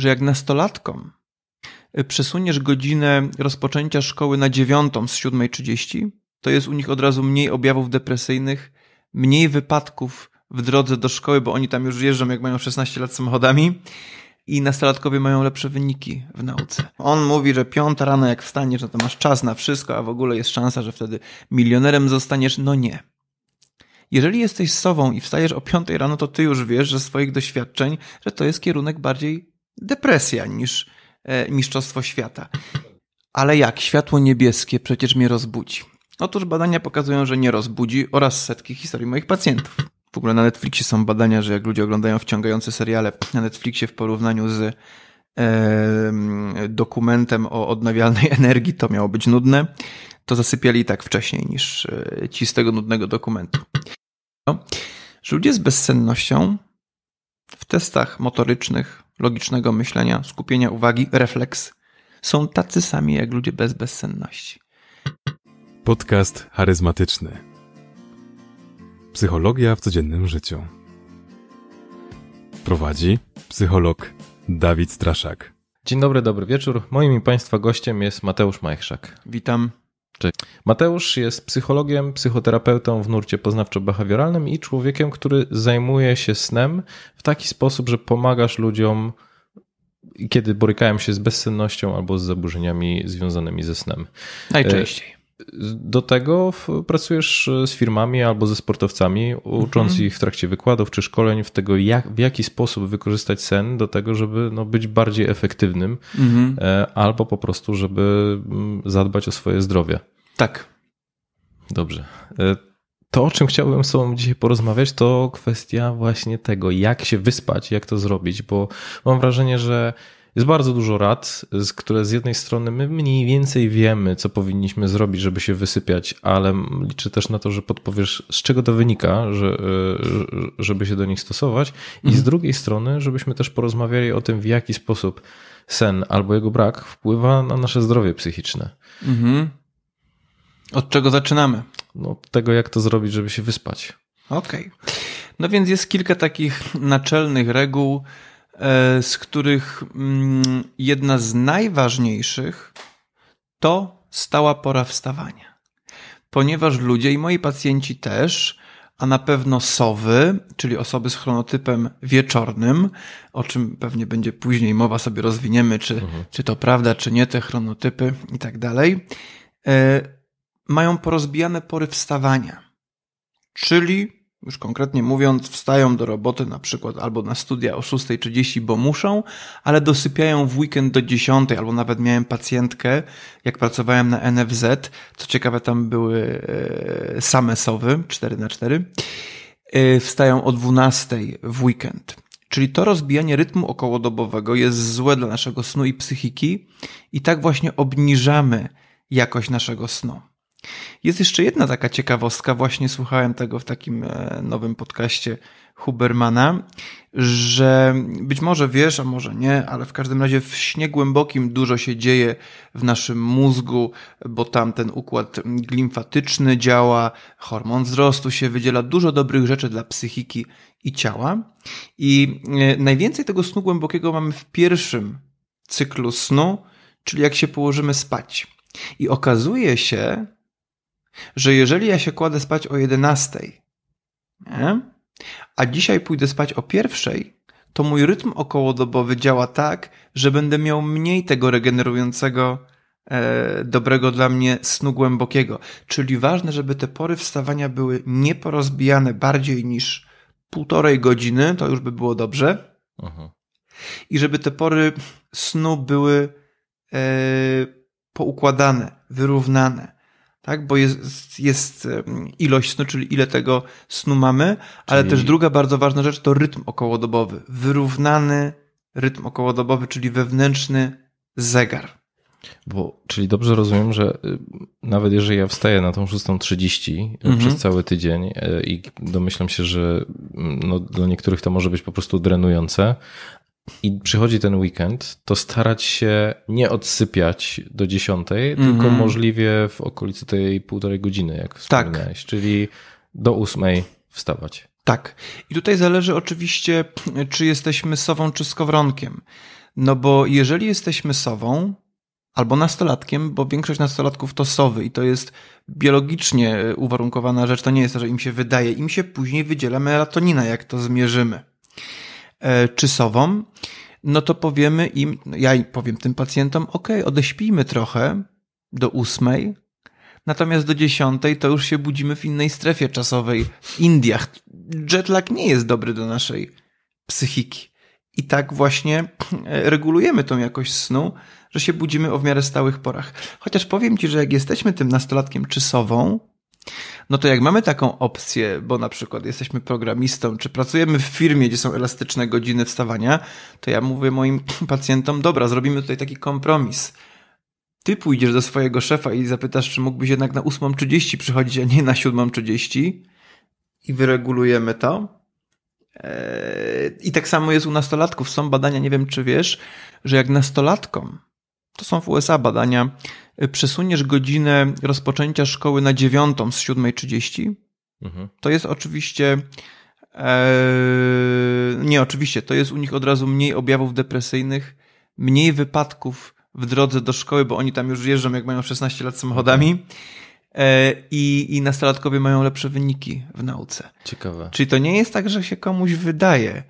że jak nastolatkom y, przesuniesz godzinę rozpoczęcia szkoły na dziewiątą z 7.30, to jest u nich od razu mniej objawów depresyjnych, mniej wypadków w drodze do szkoły, bo oni tam już jeżdżą, jak mają 16 lat samochodami i nastolatkowie mają lepsze wyniki w nauce. On mówi, że piąta rano jak wstaniesz, no to masz czas na wszystko, a w ogóle jest szansa, że wtedy milionerem zostaniesz. No nie. Jeżeli jesteś sobą i wstajesz o piątej rano, to ty już wiesz ze swoich doświadczeń, że to jest kierunek bardziej depresja niż e, Mistrzostwo Świata. Ale jak? Światło niebieskie przecież mnie rozbudzi. Otóż badania pokazują, że nie rozbudzi oraz setki historii moich pacjentów. W ogóle na Netflixie są badania, że jak ludzie oglądają wciągające seriale na Netflixie w porównaniu z dokumentem o odnawialnej energii, to miało być nudne, to zasypiali tak wcześniej niż e, ci z tego nudnego dokumentu. No, że ludzie z bezsennością w testach motorycznych, logicznego myślenia, skupienia uwagi, refleks, są tacy sami jak ludzie bez bezsenności. Podcast charyzmatyczny. Psychologia w codziennym życiu. Prowadzi psycholog Dawid Straszak. Dzień dobry, dobry wieczór. Moim i Państwa gościem jest Mateusz Majchrzak. Witam. Cześć. Mateusz jest psychologiem, psychoterapeutą w nurcie poznawczo-behawioralnym i człowiekiem, który zajmuje się snem w taki sposób, że pomagasz ludziom, kiedy borykają się z bezsennością albo z zaburzeniami związanymi ze snem. Najczęściej. E, do tego pracujesz e, z firmami albo ze sportowcami, ucząc mhm. ich w trakcie wykładów czy szkoleń w tego, jak, w jaki sposób wykorzystać sen do tego, żeby no, być bardziej efektywnym, mhm. E, albo po prostu, żeby mm, zadbać o swoje zdrowie. Tak. Dobrze. E, to, o czym chciałbym z Tobą dzisiaj porozmawiać, to kwestia właśnie tego, jak się wyspać, jak to zrobić, bo mam wrażenie, że jest bardzo dużo rad, z które z jednej strony my mniej więcej wiemy, co powinniśmy zrobić, żeby się wysypiać, ale liczę też na to, że podpowiesz, z czego to wynika, że, e, żeby się do nich stosować, i mhm. z drugiej strony, żebyśmy też porozmawiali o tym, w jaki sposób sen albo jego brak wpływa na nasze zdrowie psychiczne. Mhm. Od czego zaczynamy? No, od tego, jak to zrobić, żeby się wyspać. Okej. Okay. No więc jest kilka takich naczelnych reguł, E, z których mm, jedna z najważniejszych to stała pora wstawania. Ponieważ ludzie i moi pacjenci też, a na pewno sowy, czyli osoby z chronotypem wieczornym, o czym pewnie będzie później mowa, sobie rozwiniemy, czy, mhm. czy to prawda, czy nie, te chronotypy i tak dalej, e, mają porozbijane pory wstawania. Czyli już konkretnie mówiąc, wstają do roboty na przykład albo na studia o 6.30, bo muszą, ale dosypiają w weekend do 10, albo nawet miałem pacjentkę, jak pracowałem na NFZ, co ciekawe tam były e, same sowy, 4 na 4 e, wstają o 12 w weekend. Czyli to rozbijanie rytmu okołodobowego jest złe dla naszego snu i psychiki i tak właśnie obniżamy jakość naszego snu. Jest jeszcze jedna taka ciekawostka, właśnie słuchałem tego w takim e, nowym podcaście Hubermana, że być może wiesz, a może nie, ale w każdym razie w śnie głębokim dużo się dzieje w naszym mózgu, bo tam ten układ glimfatyczny działa, hormon wzrostu się wydziela, dużo dobrych rzeczy dla psychiki i ciała. I e, najwięcej tego snu głębokiego mamy w pierwszym cyklu snu, czyli jak się położymy spać. I okazuje się, że jeżeli ja się kładę spać o 11, nie? a dzisiaj pójdę spać o pierwszej, to mój rytm okołodobowy działa tak, że będę miał mniej tego regenerującego, e, dobrego dla mnie snu głębokiego. Czyli ważne, żeby te pory wstawania były nieporozbijane bardziej niż półtorej godziny, to już by było dobrze. Aha. Mhm. I żeby te pory snu były e, poukładane, wyrównane tak? bo jest, jest ilość snu, czyli ile tego snu mamy, ale czyli... też druga bardzo ważna rzecz to rytm okołodobowy. Wyrównany rytm okołodobowy, czyli wewnętrzny zegar. Bo, czyli dobrze rozumiem, że y, nawet jeżeli ja wstaję na tą 6.30 y, mhm. przez cały tydzień y, i domyślam się, że mm, no, dla niektórych to może być po prostu drenujące, i przychodzi ten weekend, to starać się nie odsypiać do dziesiątej, mm -hmm. tylko mhm. możliwie w okolicy tej półtorej godziny, jak wspomniałeś, tak. czyli do ósmej wstawać. Tak. I tutaj zależy oczywiście, czy jesteśmy sową, czy skowronkiem. No bo jeżeli jesteśmy sową, albo nastolatkiem, bo większość nastolatków to sowy i to jest biologicznie uwarunkowana rzecz, to nie jest to, że im się wydaje, im się później wydziela melatonina, jak to zmierzymy. E, czysową, no to powiemy im, no, ja powiem tym pacjentom, ok, odeśpijmy trochę do ósmej, natomiast do dziesiątej to już się budzimy w innej strefie czasowej, w Indiach. Jetlag nie jest dobry do naszej psychiki. I tak właśnie e, regulujemy tą jakość snu, że się budzimy o w miarę stałych porach. Chociaż powiem Ci, że jak jesteśmy tym nastolatkiem czy sową, no to jak mamy taką opcję, bo na przykład jesteśmy programistą, czy pracujemy w firmie, gdzie są elastyczne godziny wstawania, to ja mówię moim pacjentom, dobra, zrobimy tutaj taki kompromis. Ty pójdziesz do swojego szefa i zapytasz, czy mógłbyś jednak na 8.30 przychodzić, a nie na 7.30 i wyregulujemy to. Eee, I tak samo jest u nastolatków. Są badania, nie wiem czy wiesz, że jak nastolatkom, to są w USA badania, przesuniesz godzinę rozpoczęcia szkoły na dziewiątą z 7.30, mhm. to jest oczywiście e, nie, oczywiście, to jest u nich od razu mniej objawów depresyjnych, mniej wypadków w drodze do szkoły, bo oni tam już jeżdżą, jak mają 16 lat samochodami. E, I, I nastolatkowie mają lepsze wyniki w nauce. Ciekawe. Czyli to nie jest tak, że się komuś wydaje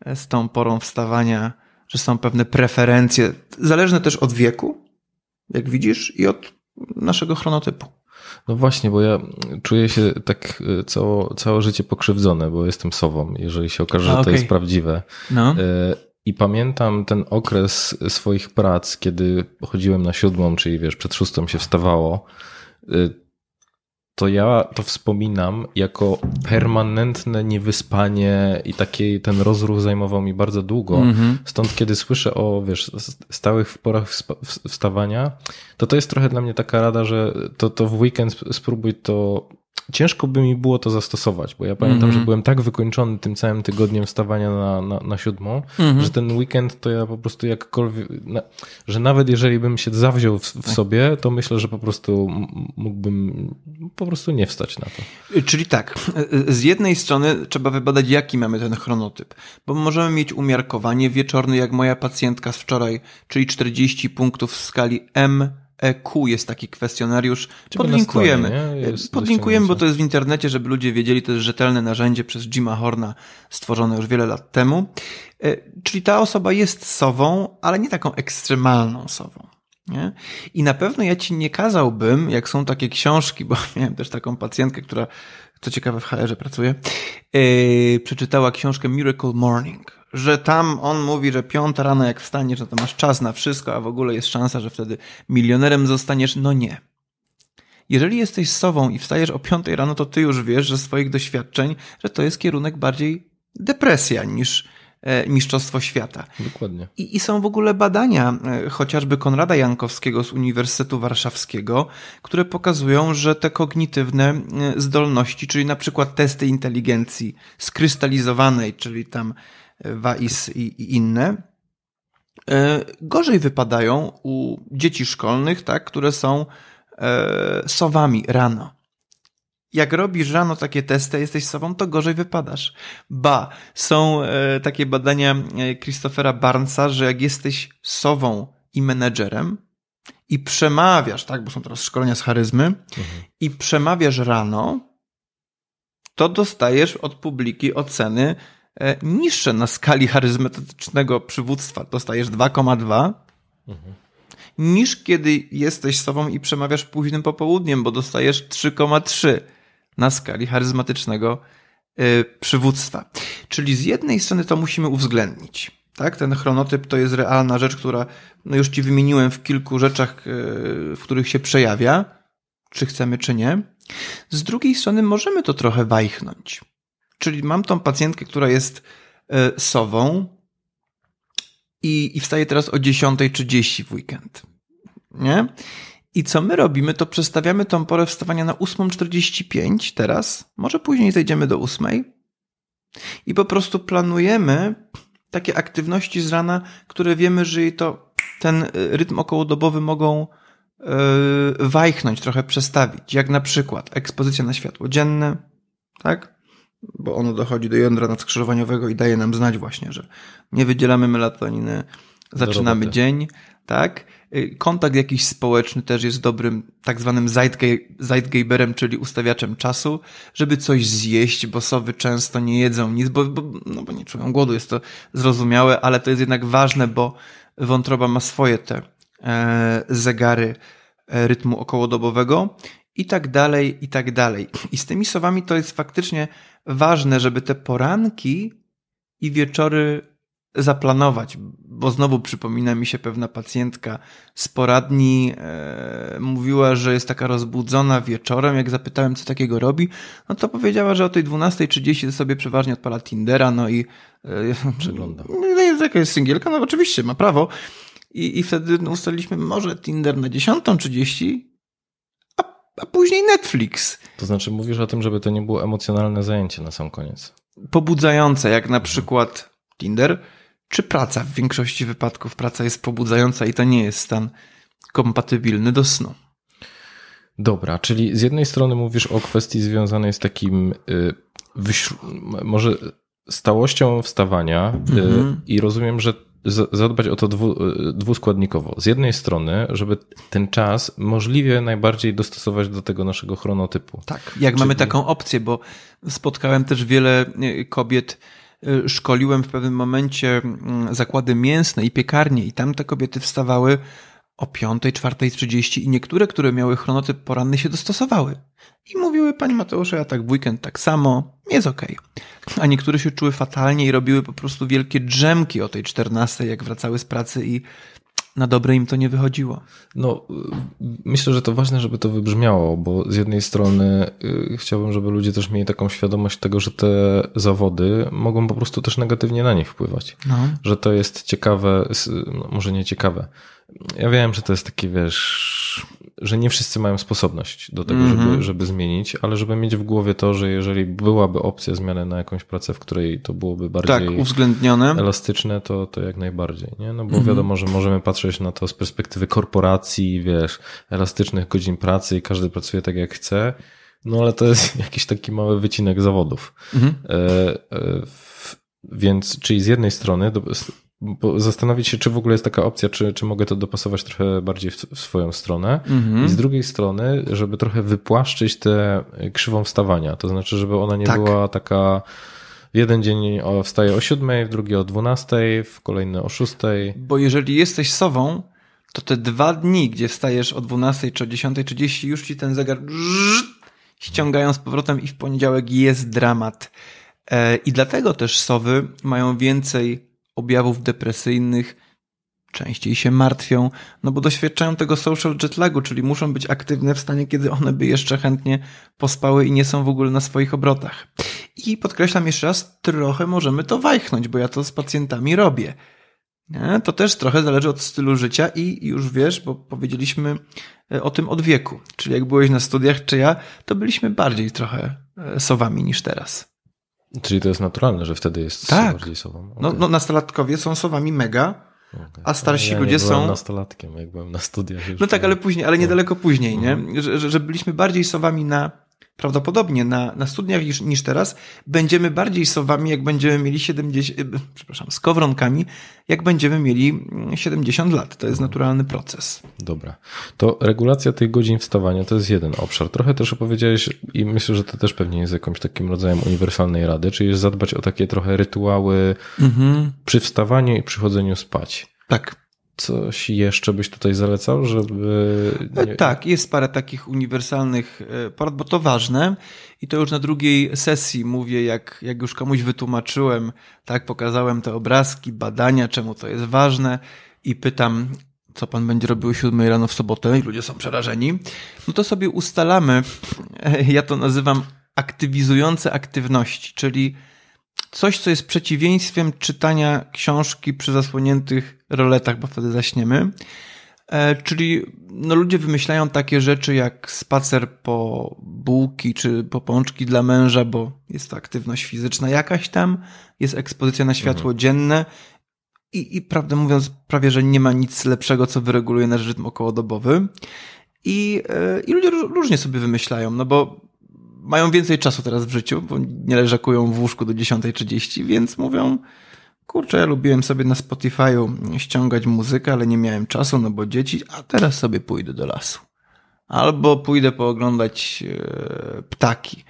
e, z tą porą wstawania, że są pewne preferencje, zależne też od wieku, jak widzisz, i od naszego chronotypu. No właśnie, bo ja czuję się tak e, cało, całe życie pokrzywdzone, bo jestem sobą, jeżeli się okaże, że okay. to jest prawdziwe. No. E, I pamiętam ten okres swoich prac, kiedy chodziłem na siódmą, czyli wiesz, przed szóstą się wstawało e, to ja to wspominam jako permanentne niewyspanie i taki ten rozruch zajmował mi bardzo długo. Mm -hmm. Stąd kiedy słyszę o wiesz, stałych porach wstawania, to to jest trochę dla mnie taka rada, że to, to w weekend spróbuj to ciężko by mi było to zastosować, bo ja pamiętam, mm -hmm. że mhm. byłem tak wykończony tym całym tygodniem wstawania na, na, na siódmą, mm -hmm. że ten weekend to ja po prostu jakkolwiek, na, że nawet jeżeli bym się zawziął w, w tak. sobie, to myślę, że po prostu mógłbym po prostu nie wstać na to. Czyli tak, z jednej strony trzeba wybadać, jaki mamy ten chronotyp, bo możemy mieć umiarkowanie wieczorny, jak moja pacjentka z wczoraj, czyli 40 punktów w skali M EQ jest taki kwestionariusz. Czy podlinkujemy. podlinkujemy, bo to jest w internecie, żeby ludzie wiedzieli, to jest rzetelne narzędzie przez Jima Horna stworzone już wiele lat temu. E, czyli ta osoba jest sową, ale nie taką ekstremalną sową. Nie? I na pewno ja ci nie kazałbym, jak są takie książki, bo miałem też taką pacjentkę, która, co ciekawe, w HR-ze pracuje, yy, przeczytała książkę Miracle Morning że tam on mówi, że piąta rana jak wstaniesz, no to masz czas na wszystko, a w ogóle jest szansa, że wtedy milionerem zostaniesz. No nie. Jeżeli jesteś sobą i wstajesz o piątej rano, to ty już wiesz ze swoich doświadczeń, że to jest kierunek bardziej depresja niż e, mistrzostwo świata. Dokładnie. I, I, są w ogóle badania e, chociażby Konrada Jankowskiego z Uniwersytetu Warszawskiego, które pokazują, że te kognitywne e, zdolności, czyli na przykład testy inteligencji skrystalizowanej, czyli tam WAIS i, inne, e, gorzej wypadają u dzieci szkolnych, tak, które są e, sowami rano. Jak robisz rano takie testy, jesteś sobą, to gorzej wypadasz. Ba, są e, takie badania Christophera Barnesa, że jak jesteś sową i menedżerem, i przemawiasz, tak, bo są teraz szkolenia z charyzmy, mhm. i przemawiasz rano, to dostajesz od publiki oceny E, niższe na skali charyzmatycznego przywództwa, dostajesz 2,2, mhm. niż kiedy jesteś sobą i przemawiasz późnym popołudniem, bo dostajesz 3,3 na skali charyzmatycznego e, przywództwa. Czyli z jednej strony to musimy uwzględnić. Tak, ten chronotyp to jest realna rzecz, która no już ci wymieniłem w kilku rzeczach, e, w których się przejawia, czy chcemy, czy nie. Z drugiej strony możemy to trochę wajchnąć. Czyli mam tą pacjentkę, która jest e, sową i, i wstaje teraz o 10.30 w weekend. Nie? I co my robimy, to przestawiamy tą porę wstawania na 8.45 teraz, może później zejdziemy do 8. I po prostu planujemy takie aktywności z rana, które wiemy, że jej to ten e, rytm okołodobowy mogą yy, wajchnąć, trochę przestawić. Jak na przykład ekspozycja na światło dzienne, tak? bo ono dochodzi do jądra nadskrzyżowaniowego i daje nam znać właśnie, że nie wydzielamy melatoniny, zaczynamy dzień, tak? Y, kontakt jakiś społeczny też jest dobrym tak zwanym zeitgeberem, czyli ustawiaczem czasu, żeby coś zjeść, bo sowy często nie jedzą nic, bo, bo, no bo nie czują głodu, jest to zrozumiałe, ale to jest jednak ważne, bo wątroba ma swoje te e, zegary e, rytmu okołodobowego i tak dalej, i tak dalej. I z tymi słowami to jest faktycznie ważne, żeby te poranki i wieczory zaplanować, bo znowu przypomina mi się pewna pacjentka z poradni, e, mówiła, że jest taka rozbudzona wieczorem. Jak zapytałem, co takiego robi, no to powiedziała, że o tej 12.30 sobie przeważnie odpala Tindera, no i e, przeglądam. No jest jakaś singielka, no oczywiście, ma prawo. I, I wtedy ustaliliśmy może Tinder na 10.30, a później Netflix. To znaczy mówisz o tym, żeby to nie było emocjonalne zajęcie na sam koniec. Pobudzające, jak na przykład Tinder, czy praca. W większości wypadków praca jest pobudzająca i to nie jest stan kompatybilny do snu. Dobra, czyli z jednej strony mówisz o kwestii związanej z takim y, może stałością wstawania mm -hmm. i rozumiem, że zadbać o to dwu, dwuskładnikowo. Z jednej strony, żeby ten czas możliwie najbardziej dostosować do tego naszego chronotypu. Tak, jak Czyli... mamy taką opcję, bo spotkałem też wiele e, kobiet, e, szkoliłem w pewnym momencie mm, zakłady mięsne i piekarnie i tam te kobiety wstawały o 5, 4.30 i niektóre, które miały chronotyp poranny się dostosowały. I mówiły, pani Mateusza, ja tak w weekend tak samo, jest okej. Okay. A niektóre się czuły fatalnie i robiły po prostu wielkie drzemki o tej 14, jak wracały z pracy i na dobre im to nie wychodziło. No, myślę, że to ważne, żeby to wybrzmiało, bo z jednej strony y, chciałbym, żeby ludzie też mieli taką świadomość tego, że te zawody mogą po prostu też negatywnie na nich wpływać. No. Że to jest ciekawe, no, może nie ciekawe, ja wiem, że to jest taki, wiesz, że nie wszyscy mają sposobność do tego, mm -hmm. żeby, mhm. żeby zmienić, ale żeby mieć w głowie to, że jeżeli byłaby opcja zmiany na jakąś pracę, w której to byłoby tak, bardziej tak, uwzględnione. elastyczne, to, to jak najbardziej, nie? No bo mm -hmm. wiadomo, że możemy patrzeć na to z perspektywy korporacji, wiesz, elastycznych godzin pracy i każdy pracuje tak jak chce, no ale to jest jakiś taki mały wycinek zawodów. Mm -hmm. e, e, w, więc, czyli z jednej strony zastanowić się, czy w ogóle jest taka opcja, czy, czy mogę to dopasować trochę bardziej w, w swoją stronę. Mhm. I z drugiej strony, żeby trochę wypłaszczyć tę krzywą wstawania, to znaczy, żeby ona nie tak. była taka. W jeden dzień wstaje o 7, w drugi o 12, w kolejny o 6. Bo jeżeli jesteś sową, to te dwa dni, gdzie wstajesz o 12 czy o 10.30, już ci ten zegar ściągają z powrotem i w poniedziałek jest dramat. E, I dlatego też sowy mają więcej objawów depresyjnych, częściej się martwią, no bo doświadczają tego social jetlagu, czyli muszą być aktywne w stanie, kiedy one by jeszcze chętnie pospały i nie są w ogóle na swoich obrotach. I podkreślam jeszcze raz, trochę możemy to wajchnąć, bo ja to z pacjentami robię. To też trochę zależy od stylu życia i już wiesz, bo powiedzieliśmy e, o tym od wieku. Czyli jak byłeś na studiach czy ja, to byliśmy bardziej trochę e, sowami niż teraz. Czyli to jest naturalne, że wtedy jest tak. bardziej sobą. Okay. No, no nastolatkowie są sowami mega, okay. a starsi ja ludzie nie byłem są. nastolatkiem, jak byłem na studiach. No już. no tak, ale później, ale niedaleko później, nie? Mhm. Że, że byliśmy bardziej sowami na prawdopodobnie na, na studniach niż, niż teraz, będziemy bardziej sowami, jak będziemy mieli 70, e, przepraszam, skowronkami, jak będziemy mieli 70 mm, lat. To jest naturalny proces. Dobra. To regulacja tych godzin wstawania to jest jeden obszar. Trochę też opowiedziałeś i myślę, że to też pewnie jest jakimś takim rodzajem uniwersalnej rady, czyli zadbać o takie trochę rytuały mhm. przy wstawaniu i przychodzeniu spać. Tak. Coś jeszcze byś tutaj zalecał, żeby. E, tak, jest parę takich uniwersalnych e, porad, bo to ważne. I to już na drugiej sesji mówię, jak, jak już komuś wytłumaczyłem, tak, pokazałem te obrazki, badania, czemu to jest ważne, i pytam, co pan będzie robił o 7 rano w sobotę, i ludzie są przerażeni. No to sobie ustalamy, e, ja to nazywam aktywizujące aktywności, czyli coś, co jest przeciwieństwem czytania książki przy zasłoniętych roletach, bo wtedy zaśniemy. E, czyli no, ludzie wymyślają takie rzeczy jak spacer po bułki czy po pączki dla męża, bo jest to aktywność fizyczna jakaś tam, jest ekspozycja na światło mhm. dzienne i, i prawdę mówiąc, prawie że nie ma nic lepszego, co wyreguluje nasz rytm okołodobowy. I, e, i ludzie różnie sobie wymyślają, no bo mają więcej czasu teraz w życiu, bo nie leżakują w łóżku do 10.30, więc mówią, Kurczę, ja lubiłem sobie na Spotify'u ściągać muzykę, ale nie miałem czasu, no bo dzieci, a teraz sobie pójdę do lasu. Albo pójdę pooglądać yy, ptaki,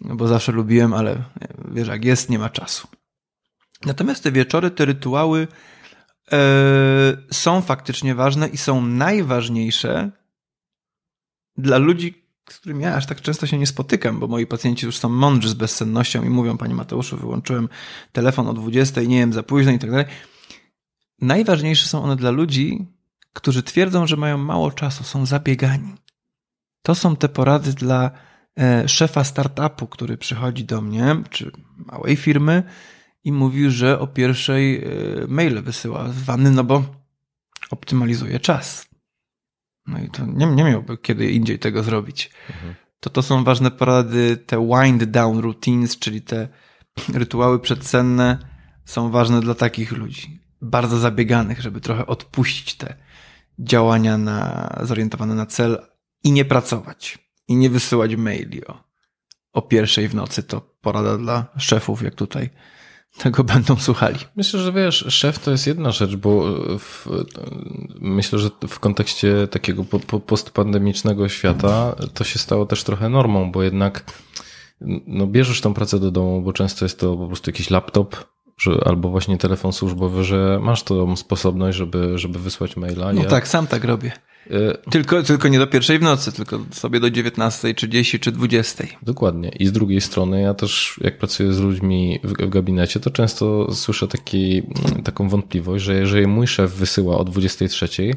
no bo zawsze lubiłem, ale e, wiesz, jak jest, nie ma czasu. Natomiast te wieczory, te rytuały e, są faktycznie ważne i są najważniejsze dla ludzi, z którym ja aż tak często się nie spotykam, bo moi pacjenci już są mądrzy z bezsennością i mówią, panie Mateuszu, wyłączyłem telefon o 20, nie wiem, za późno i tak dalej. Najważniejsze są one dla ludzi, którzy twierdzą, że mają mało czasu, są zabiegani. To są te porady dla e, szefa startupu, który przychodzi do mnie, czy małej firmy i mówi, że o pierwszej e, maile wysyła z wanny, no bo optymalizuje czas. No i to nie, nie miałby kiedy indziej tego zrobić. Mhm. To to są ważne porady, te wind down routines, czyli te rytuały przedsenne są ważne dla takich ludzi, bardzo zabieganych, żeby trochę odpuścić te działania na, zorientowane na cel i nie pracować, i nie wysyłać maili o, o pierwszej w nocy. To porada dla szefów, jak tutaj tego będą słuchali. Myślę, że wiesz, szef to jest jedna rzecz, bo e, w, myślę, że w kontekście takiego po, po postpandemicznego świata to się stało też trochę normą, bo jednak no, bierzesz tą pracę do domu, bo często jest to po prostu jakiś laptop, że, albo właśnie telefon służbowy, że masz tą sposobność, żeby, żeby wysłać maila. No ja... tak, sam tak robię. Y- tylko, tylko nie do pierwszej w nocy, tylko sobie do 19.30 czy 20. Dokładnie. I z drugiej strony ja też, jak pracuję z ludźmi w, w gabinecie, to często słyszę taki, taką wątpliwość, że jeżeli mój szef wysyła o 23.00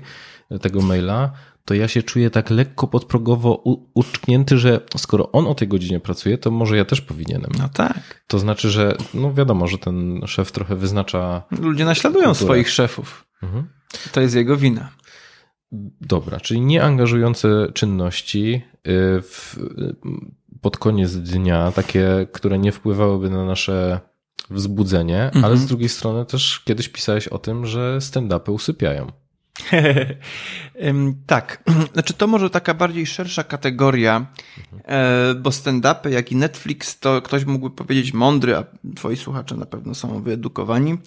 tego maila, to ja się czuję tak lekko podprogowo uczknięty, że skoro on o tej godzinie pracuje, to może ja też powinienem. No tak. To znaczy, że no wiadomo, że ten szef trochę wyznacza. Ludzie naśladują kulturę. swoich szefów. Mhm. To jest jego wina. Dobra, czyli nieangażujące czynności y, w, y, pod koniec dnia, takie, które nie wpływałyby na nasze wzbudzenie, mhm. ale z drugiej strony też kiedyś pisałeś o tym, że stand-upy usypiają. tak, znaczy to może taka bardziej szersza kategoria, e, bo stand-upy, jak i Netflix, to ktoś mógłby powiedzieć mądry, a twoi słuchacze na pewno są wyedukowani.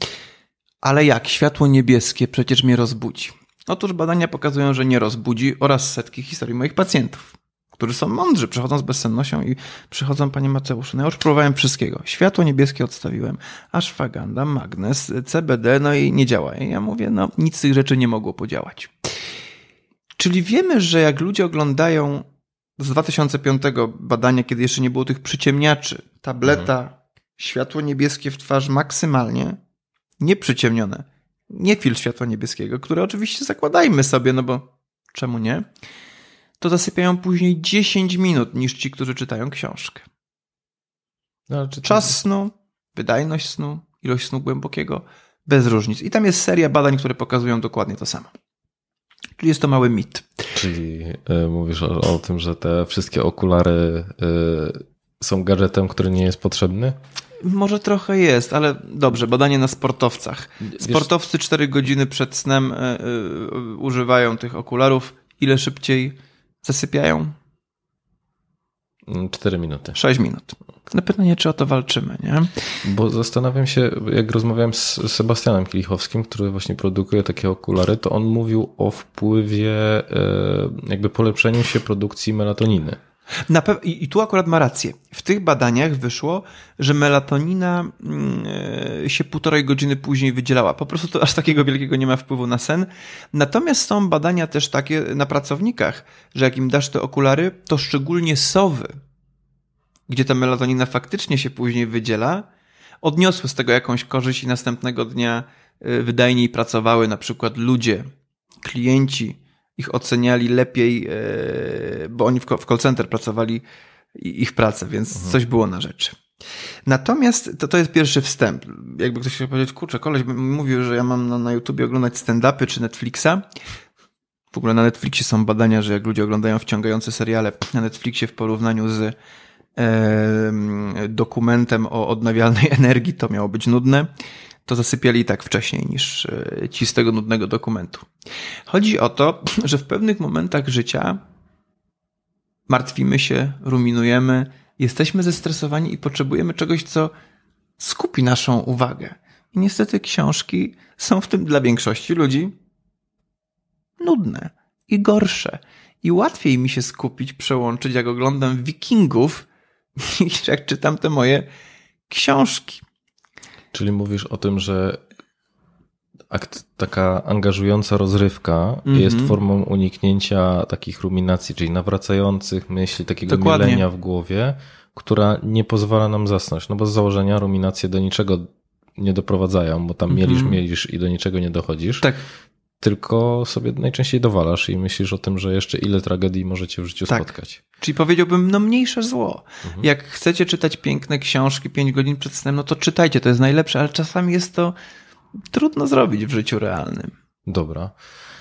Ale jak? Światło niebieskie przecież mnie rozbudzi. Otóż badania pokazują, że nie rozbudzi oraz setki historii moich pacjentów którzy są mądrzy, przechodzą z bezsennością i przychodzą, panie Mateuszu, no ja już próbowałem wszystkiego. Światło niebieskie odstawiłem, ashwagandha, magnes, CBD, no i nie działa. I ja mówię, no nic z tych rzeczy nie mogło podziałać. Czyli wiemy, że jak ludzie oglądają z 2005 badania, kiedy jeszcze nie było tych przyciemniaczy, tableta, mhm. światło niebieskie w twarz maksymalnie, nieprzyciemnione, nie filtr światła niebieskiego, które oczywiście zakładajmy sobie, no bo czemu nie? to zasypiają później 10 minut niż ci, którzy czytają książkę. No, Czas snu, wydajność snu, ilość snu głębokiego, bez różnic. I tam jest seria badań, które pokazują dokładnie to samo. Czyli jest to mały mit. Czyli y, mówisz o, o, tym, że te wszystkie okulary y, są gadżetem, który nie jest potrzebny? Może trochę jest, ale dobrze, badanie na sportowcach. Sportowcy 4 godziny przed snem y, używają tych okularów. Ile szybciej, zasypiają? 4 mm, minuty. 6 minut. na pytanie, czy o to walczymy, nie? Bo zastanawiam się, jak rozmawiałem z Sebastianem Kilichowskim, który właśnie produkuje takie okulary, to on mówił o wpływie, e, jakby polepszeniu się produkcji melatoniny. I, I, tu akurat ma rację. W tych badaniach wyszło, że melatonina mm, e, się półtorej godziny później wydzielała. Po prostu to aż takiego wielkiego nie ma wpływu na sen. Natomiast są badania też takie na pracownikach, że jak im dasz te okulary, to szczególnie sowy, gdzie ta melatonina faktycznie się później wydziela, odniosły z tego jakąś korzyść i następnego dnia e, wydajniej pracowały na przykład ludzie, klienci, ich oceniali lepiej, e, bo oni w call center pracowali ich pracę, więc mhm. coś było na rzeczy. Natomiast to, to jest pierwszy wstęp. Jakby ktoś chciał powiedzieć, kurczę, koleś mówił, że ja mam na, na YouTubie oglądać stand-upy czy Netflixa. W ogóle na Netflixie są badania, że jak ludzie oglądają wciągające seriale na Netflixie w porównaniu z e, dokumentem o odnawialnej energii, to miało być nudne to zasypiali i tak wcześniej niż e, ci z tego nudnego dokumentu. Chodzi o to, że w pewnych momentach życia martwimy się, ruminujemy, jesteśmy zestresowani i potrzebujemy czegoś, co skupi naszą uwagę. I niestety książki są w tym dla większości ludzi nudne i gorsze. I łatwiej mi się skupić, przełączyć, jak oglądam Wikingów, niż jak czytam te moje książki. Czyli mówisz o tym, że akt, taka angażująca rozrywka mm -hmm. jest mhm. formą uniknięcia takich ruminacji, czyli nawracających myśli, takiego Dokładnie. mielenia w głowie, która nie pozwala nam zasnąć. No bo z założenia ruminacje do niczego nie doprowadzają, bo tam mm -hmm. mielisz, mhm. mielisz i do niczego nie dochodzisz. Tak tylko sobie najczęściej dowalasz i myślisz o tym, że jeszcze ile tragedii możecie w życiu tak. spotkać. Czyli powiedziałbym, no mniejsze zło. Mhm. Jak chcecie czytać piękne książki 5 godzin przed snem, no to czytajcie, to jest najlepsze, ale czasami jest to trudno zrobić w życiu realnym. Dobra.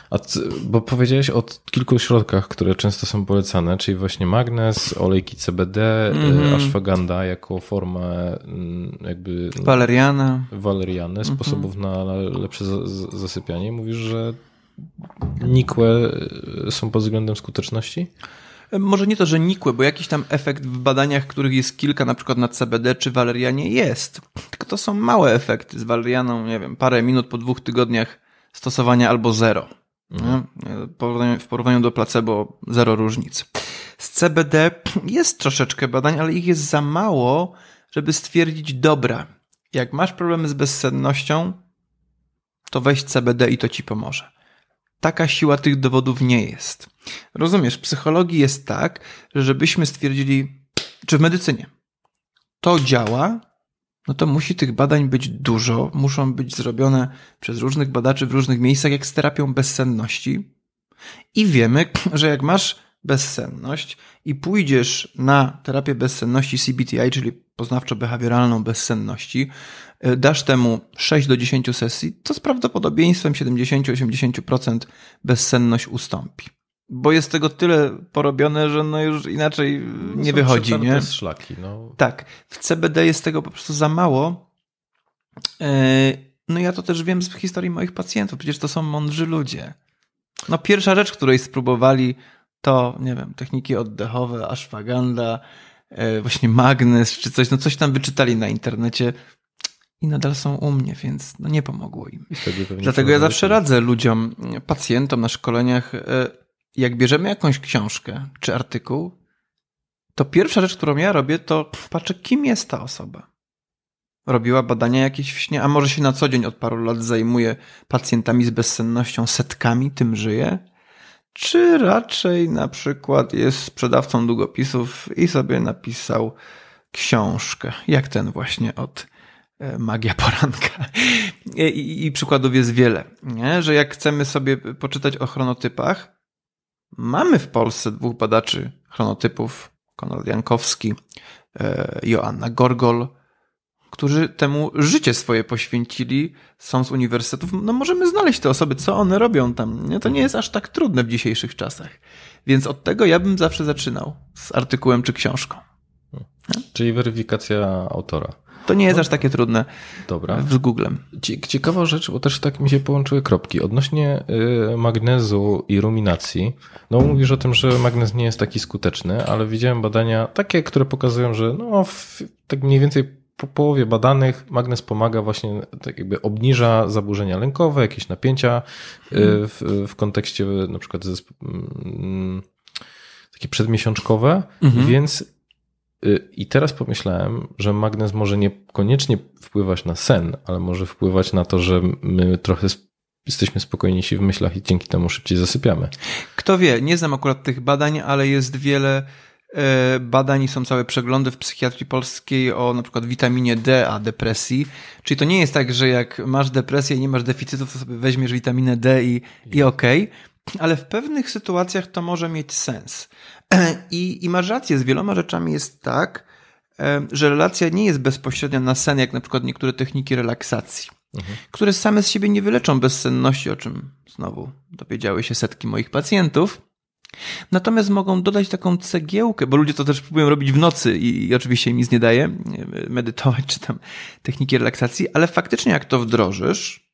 A ty, bo powiedziałeś o kilku środkach, które często są polecane, czyli właśnie magnez, olejki CBD, y, mm. ashwagandha jako formę mm, jakby... Waleriana. Waleriany, mhm. sposobów mm -hmm. na lepsze zasypianie. Mówisz, że nikłe y, są pod względem skuteczności? E, może nie to, że nikłe, bo jakiś tam efekt w badaniach, których jest kilka, na przykład na CBD czy walerianie jest. Tylko to są małe efekty. Z walerianą, nie wiem, parę minut po dwóch tygodniach stosowania albo zero. Mhm. W, porównaniu, w porównaniu do placebo zero różnic. Z CBD jest troszeczkę badań, ale ich jest za mało, żeby stwierdzić dobra. Jak masz problemy z bezsennością, to weź CBD i to ci pomoże. Taka siła tych dowodów nie jest. Rozumiesz, w psychologii jest tak, że żebyśmy stwierdzili, czy w medycynie, to działa, no to musi tych badań być dużo, muszą być zrobione przez różnych badaczy w różnych miejscach, jak z terapią bezsenności. I wiemy, że jak masz bezsenność i pójdziesz na terapię bezsenności CBTI, czyli poznawczo-behawioralną bezsenności, y, dasz temu 6 do 10 sesji, to z prawdopodobieństwem 70-80% bezsenność ustąpi bo jest tego tyle porobione, że no już inaczej no, nie wychodzi. Nie? szlaki. No. Tak. W CBD jest tego po prostu za mało. E, no ja to też wiem z historii moich pacjentów. Przecież to są mądrzy ludzie. No pierwsza rzecz, której spróbowali, to nie wiem, techniki oddechowe, ashwagandha, e, właśnie magnes czy coś. No coś tam wyczytali na internecie i nadal są u mnie, więc no nie pomogło im. Dlatego ja zawsze radzę ludziom, pacjentom na szkoleniach e, jak bierzemy jakąś książkę czy artykuł, to pierwsza rzecz, którą ja robię, to patrzę, kim jest ta osoba. Robiła badania jakieś w śnie, a może się na co dzień od paru lat zajmuje pacjentami z bezsennością, setkami, tym żyje? Czy raczej na przykład jest sprzedawcą długopisów i sobie napisał książkę, jak ten właśnie od e, magia poranka. I, i przykładów jest wiele, nie? że jak chcemy sobie poczytać o chronotypach, Mamy w Polsce dwóch badaczy chronotypów, Konrad Jankowski, e, Joanna Gorgol, którzy temu życie swoje poświęcili, są z uniwersytetów. No możemy znaleźć te osoby, co one robią tam. Nie? To nie jest aż tak trudne w dzisiejszych czasach. Więc od tego ja bym zawsze zaczynał z artykułem czy książką. Hmm. Czyli weryfikacja autora. To nie jest no. aż takie trudne Dobra. z Googlem. Ciekawa rzecz, bo też tak mi się połączyły kropki. Odnośnie y, magnezu i ruminacji, no mówisz o tym, że magnez nie jest taki skuteczny, ale widziałem badania takie, które pokazują, że no w, tak mniej więcej po połowie badanych magnez pomaga właśnie, tak jakby obniża zaburzenia lękowe, jakieś napięcia y, mhm. w, w kontekście na przykład mm, takie przedmiesiączkowe, mhm. więc Y, I teraz pomyślałem, że magnez może niekoniecznie wpływać na sen, ale może wpływać na to, że my trochę jesteśmy spokojniejsi w myślach i dzięki temu szybciej zasypiamy. Kto wie, nie znam akurat tych badań, ale jest wiele e, badań i są całe przeglądy w psychiatrii polskiej o na przykład witaminie D, a depresji. Czyli to nie jest tak, że jak masz depresję i nie masz deficytów, to sobie weźmiesz witaminę D i, i okej. Okay ale w pewnych sytuacjach to może mieć sens. I, I masz rację, z wieloma rzeczami jest tak, że relacja nie jest bezpośrednia na sen, jak na przykład niektóre techniki relaksacji, mhm. które same z siebie nie wyleczą bezsenności, o czym znowu dowiedziały się setki moich pacjentów. Natomiast mogą dodać taką cegiełkę, bo ludzie to też próbują robić w nocy i, i oczywiście im nic nie daje, medytować czy tam techniki relaksacji, ale faktycznie jak to wdrożysz,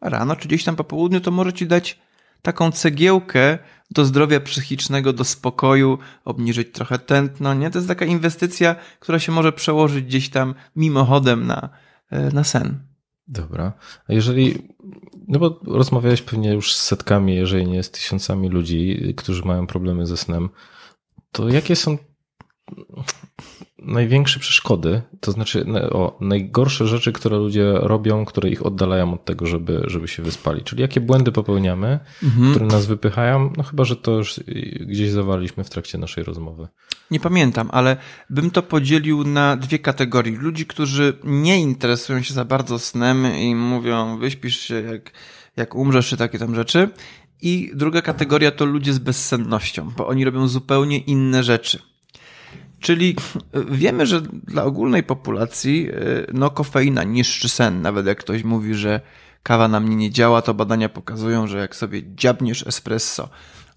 rano czy gdzieś tam po południu, to może ci dać taką cegiełkę do zdrowia psychicznego, do spokoju, obniżyć trochę tętno, nie? To jest taka inwestycja, która się może przełożyć gdzieś tam mimochodem na, e, na sen. Dobra. A jeżeli, no bo rozmawiałeś pewnie już z setkami, jeżeli nie z tysiącami ludzi, którzy mają problemy ze snem, to jakie są największe przeszkody, to znaczy o, najgorsze rzeczy, które ludzie robią, które ich oddalają od tego, żeby, żeby się wyspali. Czyli jakie błędy popełniamy, mhm. które nas wypychają, no chyba, że to już gdzieś zawaliśmy w trakcie naszej rozmowy. Nie pamiętam, ale bym to podzielił na dwie kategorie. Ludzi, którzy nie interesują się za bardzo snem i mówią, wyśpisz się jak, jak umrzesz czy takie tam rzeczy. I druga kategoria to ludzie z bezsennością, bo oni robią zupełnie inne rzeczy. Czyli e, wiemy, że dla ogólnej populacji e, no, kofeina niszczy sen. Nawet jak ktoś mówi, że kawa na mnie nie działa, to badania pokazują, że jak sobie dziabniesz espresso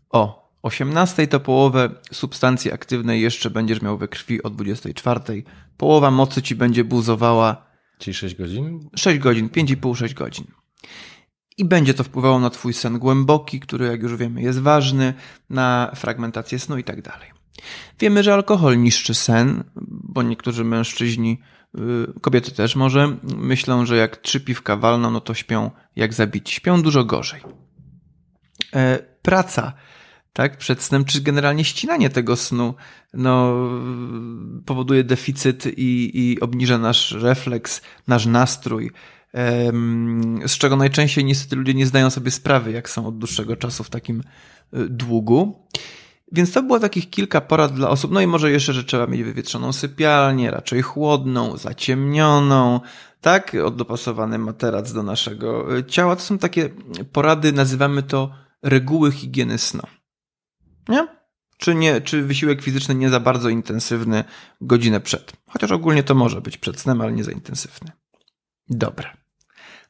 o 18 to połowę substancji aktywnej jeszcze będziesz miał we krwi o 24. Połowa mocy ci będzie buzowała. Czyli 6 godzin? 6 godzin, 5,5-6 godzin. I będzie to wpływało na twój sen głęboki, który jak już wiemy jest ważny, na fragmentację snu i tak dalej. Wiemy, że alkohol niszczy sen, bo niektórzy mężczyźni, y, kobiety też może, myślą, że jak trzy piwka walną, no to śpią jak zabić, Śpią dużo gorzej. E, praca tak, przed snem, czy generalnie ścinanie tego snu, no, powoduje deficyt i, i obniża nasz refleks, nasz nastrój, z czego najczęściej niestety ludzie nie zdają sobie sprawy, jak są od dłuższego czasu w takim y, długu. Więc to było takich kilka porad dla osób. No i może jeszcze, że trzeba mieć wywietrzoną sypialnię, raczej chłodną, zaciemnioną, tak? Oddopasowany materac do naszego e, ciała. To są takie porady, nazywamy to reguły higieny snu. Nie? Czy, nie, czy wysiłek fizyczny nie za bardzo intensywny godzinę przed? Chociaż ogólnie to może być przed snem, ale nie za intensywny. Dobra.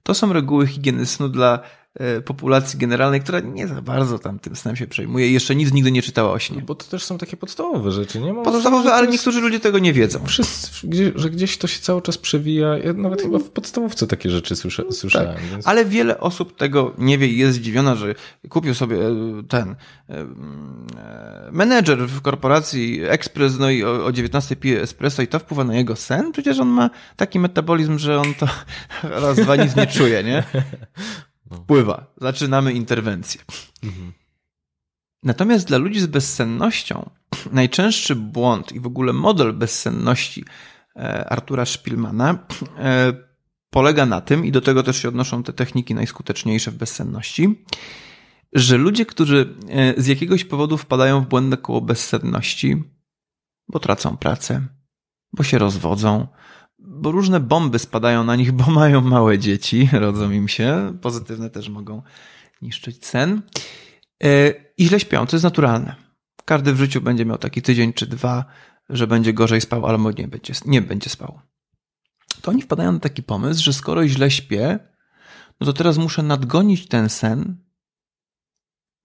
To są reguły higieny snu dla E, populacji generalnej, która nie za bardzo tam tym snem się przejmuje i jeszcze nic nigdy nie czytała o śnie. No bo to też są takie podstawowe rzeczy, nie? Mam podstawowe, sens, ale jest... niektórzy ludzie tego nie wiedzą. Wszyscy, że gdzieś to się cały czas przewija. Ja nawet chyba w podstawówce takie rzeczy słysza, no słyszałem. Tak. Więc... Ale wiele osób tego nie wie i jest zdziwiona, że kupił sobie e, ten e, menedżer w korporacji Express, no i o, o 19 pije espresso i to wpływa na jego sen? Przecież on ma taki metabolizm, że on to raz, dwa nic nie czuje, nie? No. Wpływa. Zaczynamy interwencję. Mhm. Natomiast dla ludzi z bezsennością najczęstszy błąd i w ogóle model bezsenności e, Artura Szpilmana e, polega na tym, i do tego też się odnoszą te techniki najskuteczniejsze w bezsenności, że ludzie, którzy e, z jakiegoś powodu wpadają w błędne koło bezsenności, bo tracą pracę, bo się rozwodzą, bo różne bomby spadają na nich, bo mają małe dzieci, rodzą im się. Pozytywne też mogą niszczyć sen. E, I źle śpią, to jest naturalne. Każdy w życiu będzie miał taki tydzień czy dwa, że będzie gorzej spał albo nie będzie, nie będzie spał. To oni wpadają na taki pomysł, że skoro źle śpię, no to teraz muszę nadgonić ten sen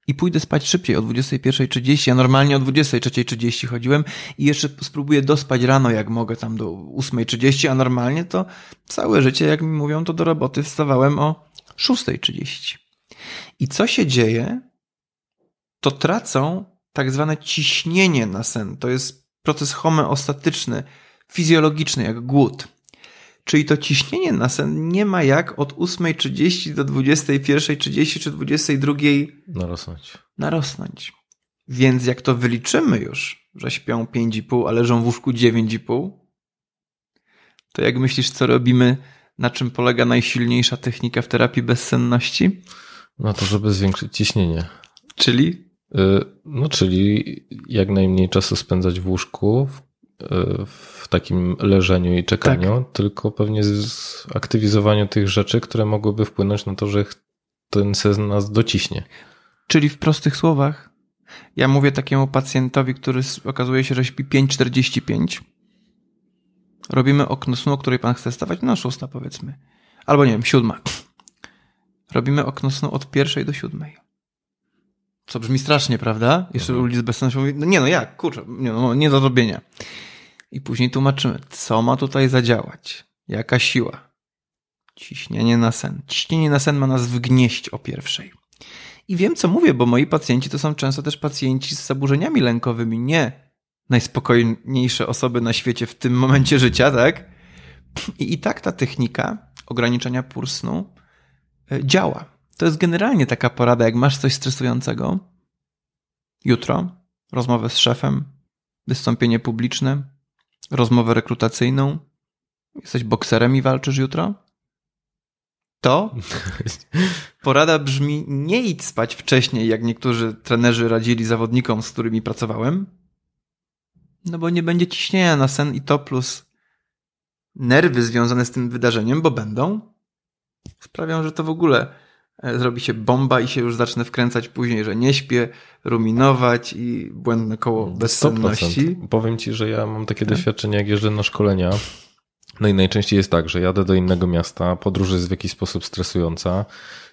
i pójdę spać szybciej o 21.30. Ja normalnie o 23.30 chodziłem i jeszcze spróbuję dospać rano, jak mogę, tam do 8.30, a normalnie to całe życie, jak mi mówią, to do roboty wstawałem o 6.30. I co się dzieje, to tracą tak zwane ciśnienie na sen. To jest proces homeostatyczny, fizjologiczny, jak głód. Czyli to ciśnienie na sen nie ma jak od 8.30 do 21.30 czy 22.00 narosnąć. narosnąć. Więc jak to wyliczymy już, że śpią 5,5, a leżą w łóżku 9,5, to jak myślisz, co robimy, na czym polega najsilniejsza technika w terapii bezsenności? Na to, żeby zwiększyć ciśnienie. Czyli? Y, no, czyli jak najmniej czasu spędzać w łóżku, w w takim leżeniu i czekaniu, tak. tylko pewnie aktywizowaniu tych rzeczy, które mogłyby wpłynąć na to, że ten sezon nas dociśnie. Czyli w prostych słowach, ja mówię takiemu pacjentowi, który okazuje się, że śpi 5,45, robimy okno snu, o której pan chce stawać, no szósta powiedzmy, albo nie wiem, siódma. Robimy okno snu od pierwszej do siódmej. Co brzmi strasznie, prawda? Jeszcze mhm. z bezsensu mówią, no nie no jak, kurczę, nie, no, nie do zrobienia. I później tłumaczymy, co ma tutaj zadziałać, jaka siła. Ciśnienie na sen. Ciśnienie na sen ma nas wgnieść o pierwszej. I wiem, co mówię, bo moi pacjenci to są często też pacjenci z zaburzeniami lękowymi, nie najspokojniejsze osoby na świecie w tym momencie życia, tak? I i tak ta technika ograniczenia pór snu e, działa. To jest generalnie taka porada, jak masz coś stresującego. Jutro rozmowę z szefem, wystąpienie publiczne, rozmowę rekrutacyjną. Jesteś bokserem i walczysz jutro? To porada brzmi: nie idź spać wcześniej, jak niektórzy trenerzy radzili zawodnikom, z którymi pracowałem, no bo nie będzie ciśnienia na sen i to plus nerwy związane z tym wydarzeniem, bo będą, sprawią, że to w ogóle E, zrobi się bomba i się już zacznę wkręcać później, że nie śpię, ruminować i błędne koło bezsenności. Powiem ci, że ja mam takie tak? doświadczenie, jak jeżdżę na szkolenia. No i najczęściej jest tak, że jadę do innego miasta, podróż jest w jakiś sposób stresująca,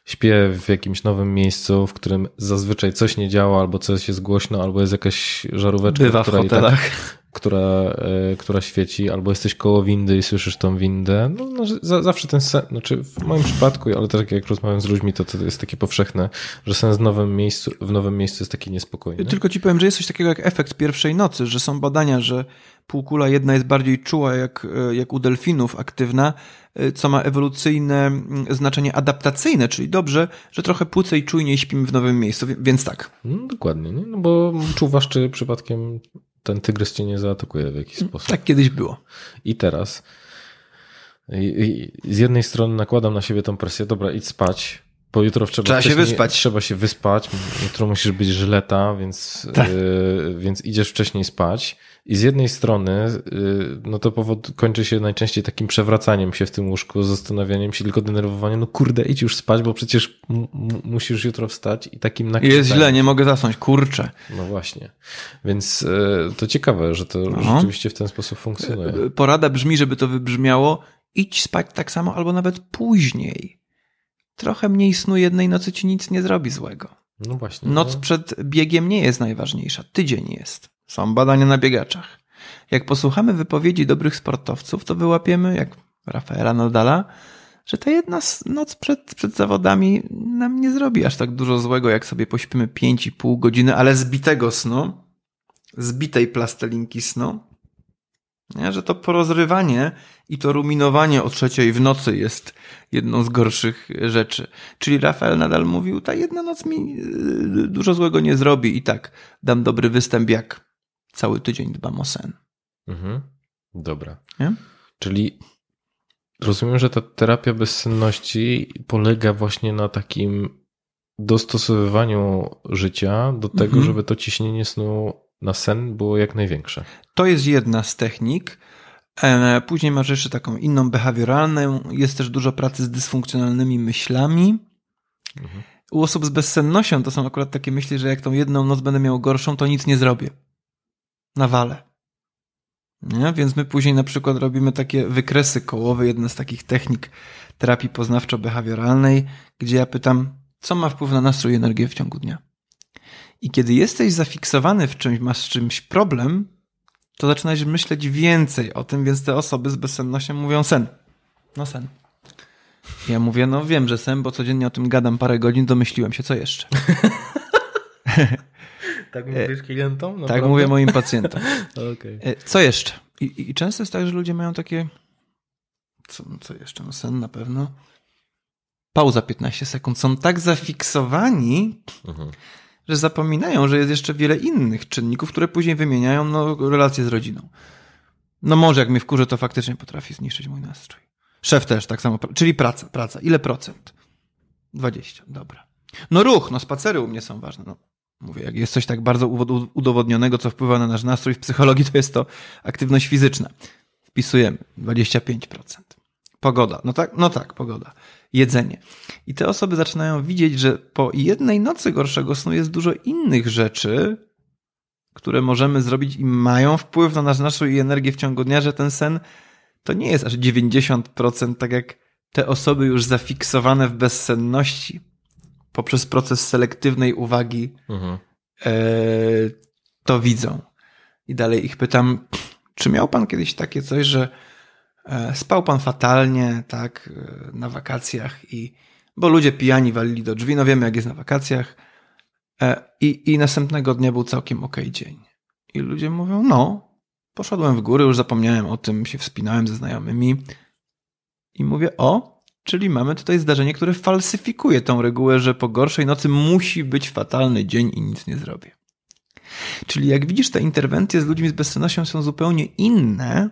śpię w jakimś nowym miejscu, w którym zazwyczaj coś nie działa, albo coś jest głośno, albo jest jakaś żaróweczka. Bywa w tak hotelach. Tak która, e, która świeci, albo jesteś koło windy i słyszysz tą windę. No, no za, zawsze ten sen, znaczy w moim przypadku, ale też tak jak rozmawiam z ludźmi, to, to jest takie powszechne, że sen w nowym miejscu, w nowym miejscu jest taki niespokojny. Tylko ci powiem, że jest coś takiego jak efekt pierwszej nocy, że są badania, że półkula jedna jest bardziej czuła jak, e, jak u delfinów aktywna, e, co ma ewolucyjne znaczenie adaptacyjne, czyli dobrze, że trochę płucej czujniej śpimy w nowym miejscu, więc tak. No, dokładnie, nie? no bo czuwasz, czy przypadkiem ten tygrys cię nie zaatakuje w jakiś sposób. Tak kiedyś było. I teraz i, i z jednej strony nakładam na siebie tą presję, dobra, idź spać, bo jutro trzeba, trzeba się wyspać. Trzeba się wyspać, jutro musisz być żyleta, więc, tak. Y, więc idziesz wcześniej spać. I z jednej strony, y, no to powód kończy się najczęściej takim przewracaniem się w tym łóżku, zastanawianiem się, tylko denerwowaniem, no kurde, idź już spać, bo przecież musisz jutro wstać i takim nakręcaniem. Jest źle, nie mogę zasnąć, kurczę. No właśnie. Więc y, to ciekawe, że to no. rzeczywiście w ten sposób funkcjonuje. Y, porada brzmi, żeby to wybrzmiało, idź spać tak samo albo nawet później. Trochę mniej snu jednej nocy ci nic nie zrobi złego. No właśnie. Noc no. przed biegiem nie jest najważniejsza, tydzień jest. Są badania na biegaczach. Jak posłuchamy wypowiedzi dobrych sportowców, to wyłapiemy, jak Rafaela Nadala, że ta jedna noc przed, przed zawodami nam nie zrobi aż tak dużo złego, jak sobie pośpimy 5,5 godziny, ale zbitego snu, zbitej plastelinki snu. Nie? Że to porozrywanie i to ruminowanie o trzeciej w nocy jest jedną z gorszych rzeczy. Czyli Rafael nadal mówił, ta jedna noc mi y, dużo złego nie zrobi i tak dam dobry występ jak cały tydzień dbam o sen. Mhm. Dobra. Nie? Czyli rozumiem, że ta terapia bezsenności polega właśnie na takim dostosowywaniu życia do tego, mhm. żeby to ciśnienie snu na sen było jak największe. To jest jedna z technik. E, później masz jeszcze taką inną behawioralną. Jest też dużo pracy z dysfunkcjonalnymi myślami. Mhm. U osób z bezsennością to są akurat takie myśli, że jak tą jedną noc będę miał gorszą, to nic nie zrobię na wale. Nie? Więc my później na przykład robimy takie wykresy kołowe, jedna z takich technik terapii poznawczo-behawioralnej, gdzie ja pytam, co ma wpływ na nastrój i energię w ciągu dnia. I kiedy jesteś zafiksowany w czymś, masz z czymś problem, to zaczynasz myśleć więcej o tym, więc te osoby z bezsennością mówią sen. No sen. Ja mówię, no wiem, że sen, bo codziennie o tym gadam parę godzin, domyśliłem się, co jeszcze. Tak e, mówisz klientom? Tak mówię moim pacjentom. okay. E, co jeszcze? I, I, często jest tak, że ludzie mają takie. Co, co jeszcze? No sen na pewno. Pauza 15 sekund. Są tak zafiksowani, mhm. że zapominają, że jest jeszcze wiele innych czynników, które później wymieniają no, relacje z rodziną. No może jak mnie wkurzę, to faktycznie potrafi zniszczyć mój nastrój. Szef też tak samo. Czyli praca, praca. Ile procent? 20, dobra. No ruch, no spacery u mnie są ważne. No, Mówię, jak jest coś tak bardzo udowodnionego, co wpływa na nasz nastrój w psychologii, to jest to aktywność fizyczna. Wpisujemy 25%. Pogoda. No tak, no tak, pogoda. Jedzenie. I te osoby zaczynają widzieć, że po jednej nocy gorszego snu jest dużo innych rzeczy, które możemy zrobić i mają wpływ na nasz nastrój i energię w ciągu dnia, że ten sen to nie jest aż 90%, tak jak te osoby już zafiksowane w bezsenności poprzez proces selektywnej uwagi mhm. e, to widzą. I dalej ich pytam, czy miał pan kiedyś takie coś, że e, spał pan fatalnie, tak, e, na wakacjach i, bo ludzie pijani walili do drzwi, no wiemy jak jest na wakacjach e, i, i następnego dnia był całkiem okej okay dzień. I ludzie mówią, no, poszedłem w góry, już zapomniałem o tym, się wspinałem ze znajomymi i mówię, o, Czyli mamy tutaj zdarzenie, które falsyfikuje tą regułę, że po gorszej nocy musi być fatalny dzień i nic nie zrobię. Czyli jak widzisz, te interwencje z ludźmi z bezsennością są zupełnie inne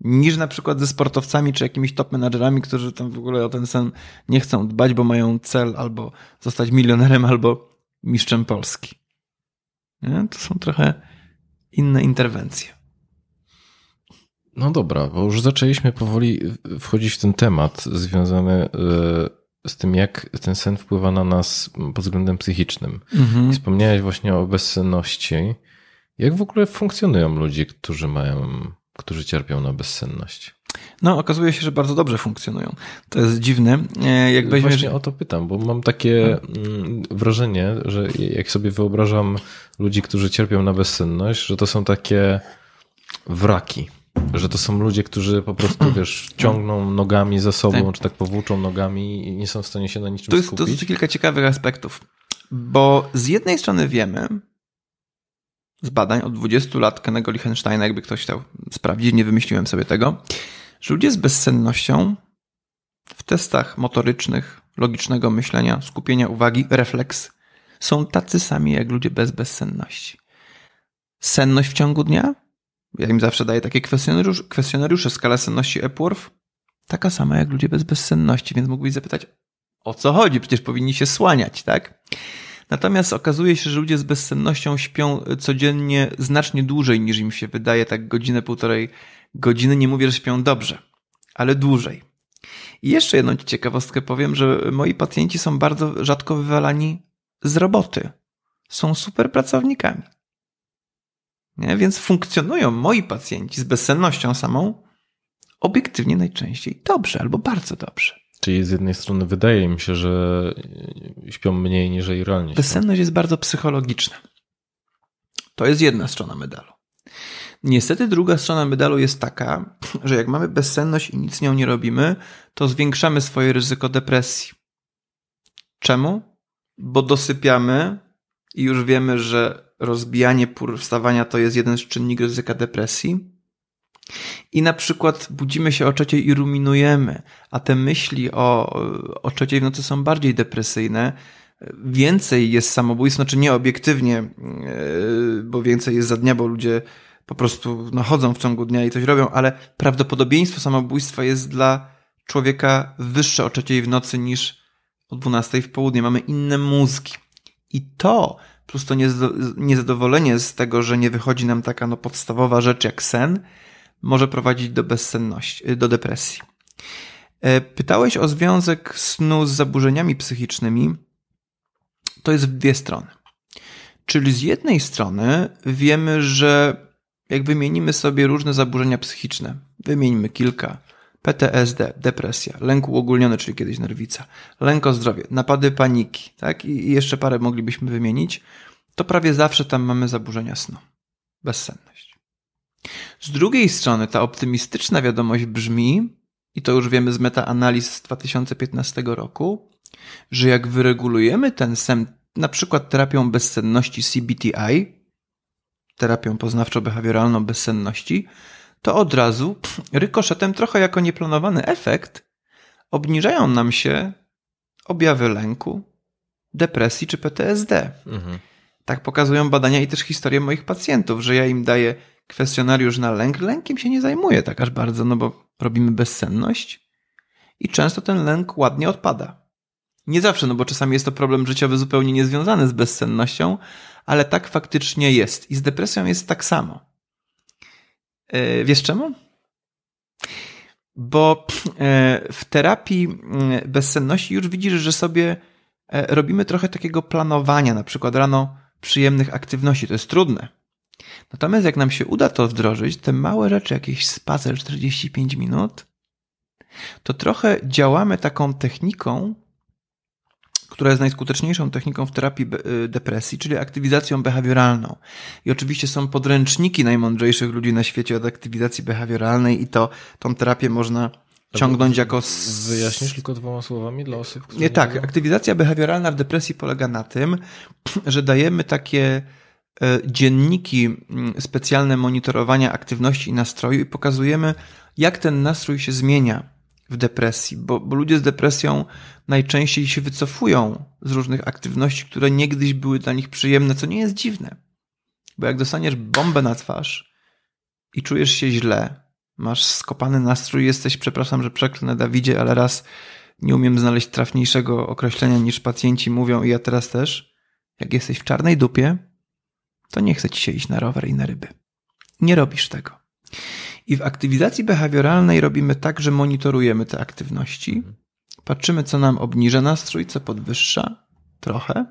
niż na przykład ze sportowcami czy jakimiś top menadżerami, którzy tam w ogóle o ten sen nie chcą dbać, bo mają cel albo zostać milionerem, albo mistrzem Polski. Nie? To są trochę inne interwencje. No dobra, bo już zaczęliśmy powoli wchodzić w ten temat związany e, z tym, jak ten sen wpływa na nas pod względem psychicznym. Mhm. Wspomniałeś właśnie o bezsenności. Jak w ogóle funkcjonują ludzie, którzy mają, którzy cierpią na bezsenność? No, okazuje się, że bardzo dobrze funkcjonują. To jest dziwne. E, jak weźmiesz... Właśnie o to pytam, bo mam takie mm, wrażenie, że jak sobie wyobrażam ludzi, którzy cierpią na bezsenność, że to są takie wraki. Że to są ludzie, którzy po prostu, wiesz, ciągną nogami za sobą, tak. czy tak powłóczą nogami i nie są w stanie się na niczym to jest, skupić. To jest kilka ciekawych aspektów, bo z jednej strony wiemy, z badań od 20 lat Kennego Lichtensteina, jakby ktoś chciał sprawdzić, nie wymyśliłem sobie tego, że ludzie z bezsennością w testach motorycznych, logicznego myślenia, skupienia uwagi, refleks są tacy sami jak ludzie bez bezsenności. Senność w ciągu dnia ja im zawsze daję takie kwestionariusze, kwestionariusze skala senności Epworth, taka sama jak ludzie bez bezsenności, więc mógłbyś zapytać, o co chodzi? Przecież powinni się słaniać, tak? Natomiast okazuje się, że ludzie z bezsennością śpią codziennie znacznie dłużej niż im się wydaje, tak godzinę, półtorej godziny. Nie mówię, że śpią dobrze, ale dłużej. I jeszcze jedną ciekawostkę powiem, że moi pacjenci są bardzo rzadko wywalani z roboty. Są super pracownikami. Nie? Więc funkcjonują moi pacjenci z bezsennością samą obiektywnie najczęściej dobrze albo bardzo dobrze. Czyli z jednej strony wydaje mi się, że śpią mniej niż realnie. Śpią. Bezsenność jest bardzo psychologiczna. To jest jedna strona medalu. Niestety druga strona medalu jest taka, że jak mamy bezsenność i nic z nią nie robimy, to zwiększamy swoje ryzyko depresji. Czemu? Bo dosypiamy i już wiemy, że rozbijanie pór wstawania to jest jeden z czynników ryzyka depresji. I na przykład budzimy się o trzeciej i ruminujemy, a te myśli o, o trzeciej w nocy są bardziej depresyjne. Więcej jest samobójstw, znaczy nie obiektywnie, e, bo więcej jest za dnia, bo ludzie po prostu no, chodzą w ciągu dnia i coś robią, ale prawdopodobieństwo samobójstwa jest dla człowieka wyższe o trzeciej w nocy niż o 12 w południe. Mamy inne mózgi. I to plus to niezadowolenie z tego, że nie wychodzi nam taka no, podstawowa rzecz jak sen, może prowadzić do bezsenności, y, do depresji. E, pytałeś o związek snu z zaburzeniami psychicznymi. To jest w dwie strony. Czyli z jednej strony wiemy, że jak wymienimy sobie różne zaburzenia psychiczne, wymienimy kilka, PTSD, depresja, lęk uogólniony, czyli kiedyś nerwica, lęk o zdrowie, napady paniki, tak? I jeszcze parę moglibyśmy wymienić. To prawie zawsze tam mamy zaburzenia snu, bezsenność. Z drugiej strony ta optymistyczna wiadomość brzmi, i to już wiemy z metaanaliz z 2015 roku, że jak wyregulujemy ten sen, na przykład terapią bezsenności CBTI, terapią poznawczo-behawioralną bezsenności, to od razu rykoszetem, trochę jako nieplanowany efekt, obniżają nam się objawy lęku, depresji czy PTSD. Mhm. Tak pokazują badania i też historie moich pacjentów, że ja im daję kwestionariusz na lęk. Lękiem się nie zajmuję tak aż bardzo, no bo robimy bezsenność i często ten lęk ładnie odpada. Nie zawsze, no bo czasami jest to problem życiowy zupełnie niezwiązany z bezsennością, ale tak faktycznie jest. I z depresją jest tak samo. E, wiesz czemu? Bo e, w terapii e, bezsenności już widzisz, że sobie robimy trochę takiego planowania, na przykład rano przyjemnych aktywności. To jest trudne. Natomiast jak nam się uda to wdrożyć, te małe rzeczy, jakiś spacer 45 minut, to trochę działamy taką techniką, która jest najskuteczniejszą techniką w terapii y, depresji, czyli aktywizacją behawioralną. I oczywiście są podręczniki najmądrzejszych ludzi na świecie od aktywizacji behawioralnej i to tą terapię można ciągnąć jako... Z... Wyjaśnisz tylko dwoma słowami dla osób, które... Nie, tak. Aktywizacja behawioralna w depresji polega na tym, że dajemy takie e, dzienniki mm, specjalne monitorowania aktywności i nastroju i pokazujemy, jak ten nastrój się zmienia w depresji, bo, bo ludzie z depresją najczęściej się wycofują z różnych aktywności, które niegdyś były dla nich przyjemne, co nie jest dziwne. Bo jak dostaniesz bombę na twarz i czujesz się źle, masz skopany nastrój, jesteś, przepraszam, że przeklnę Dawidzie, ale raz nie umiem znaleźć trafniejszego określenia niż pacjenci mówią i ja teraz też. Jak jesteś w czarnej dupie, to nie chce ci się iść na rower i na ryby. Nie robisz tego. I w aktywizacji behawioralnej robimy tak, że monitorujemy te aktywności, patrzymy, co nam obniża nastrój, co podwyższa trochę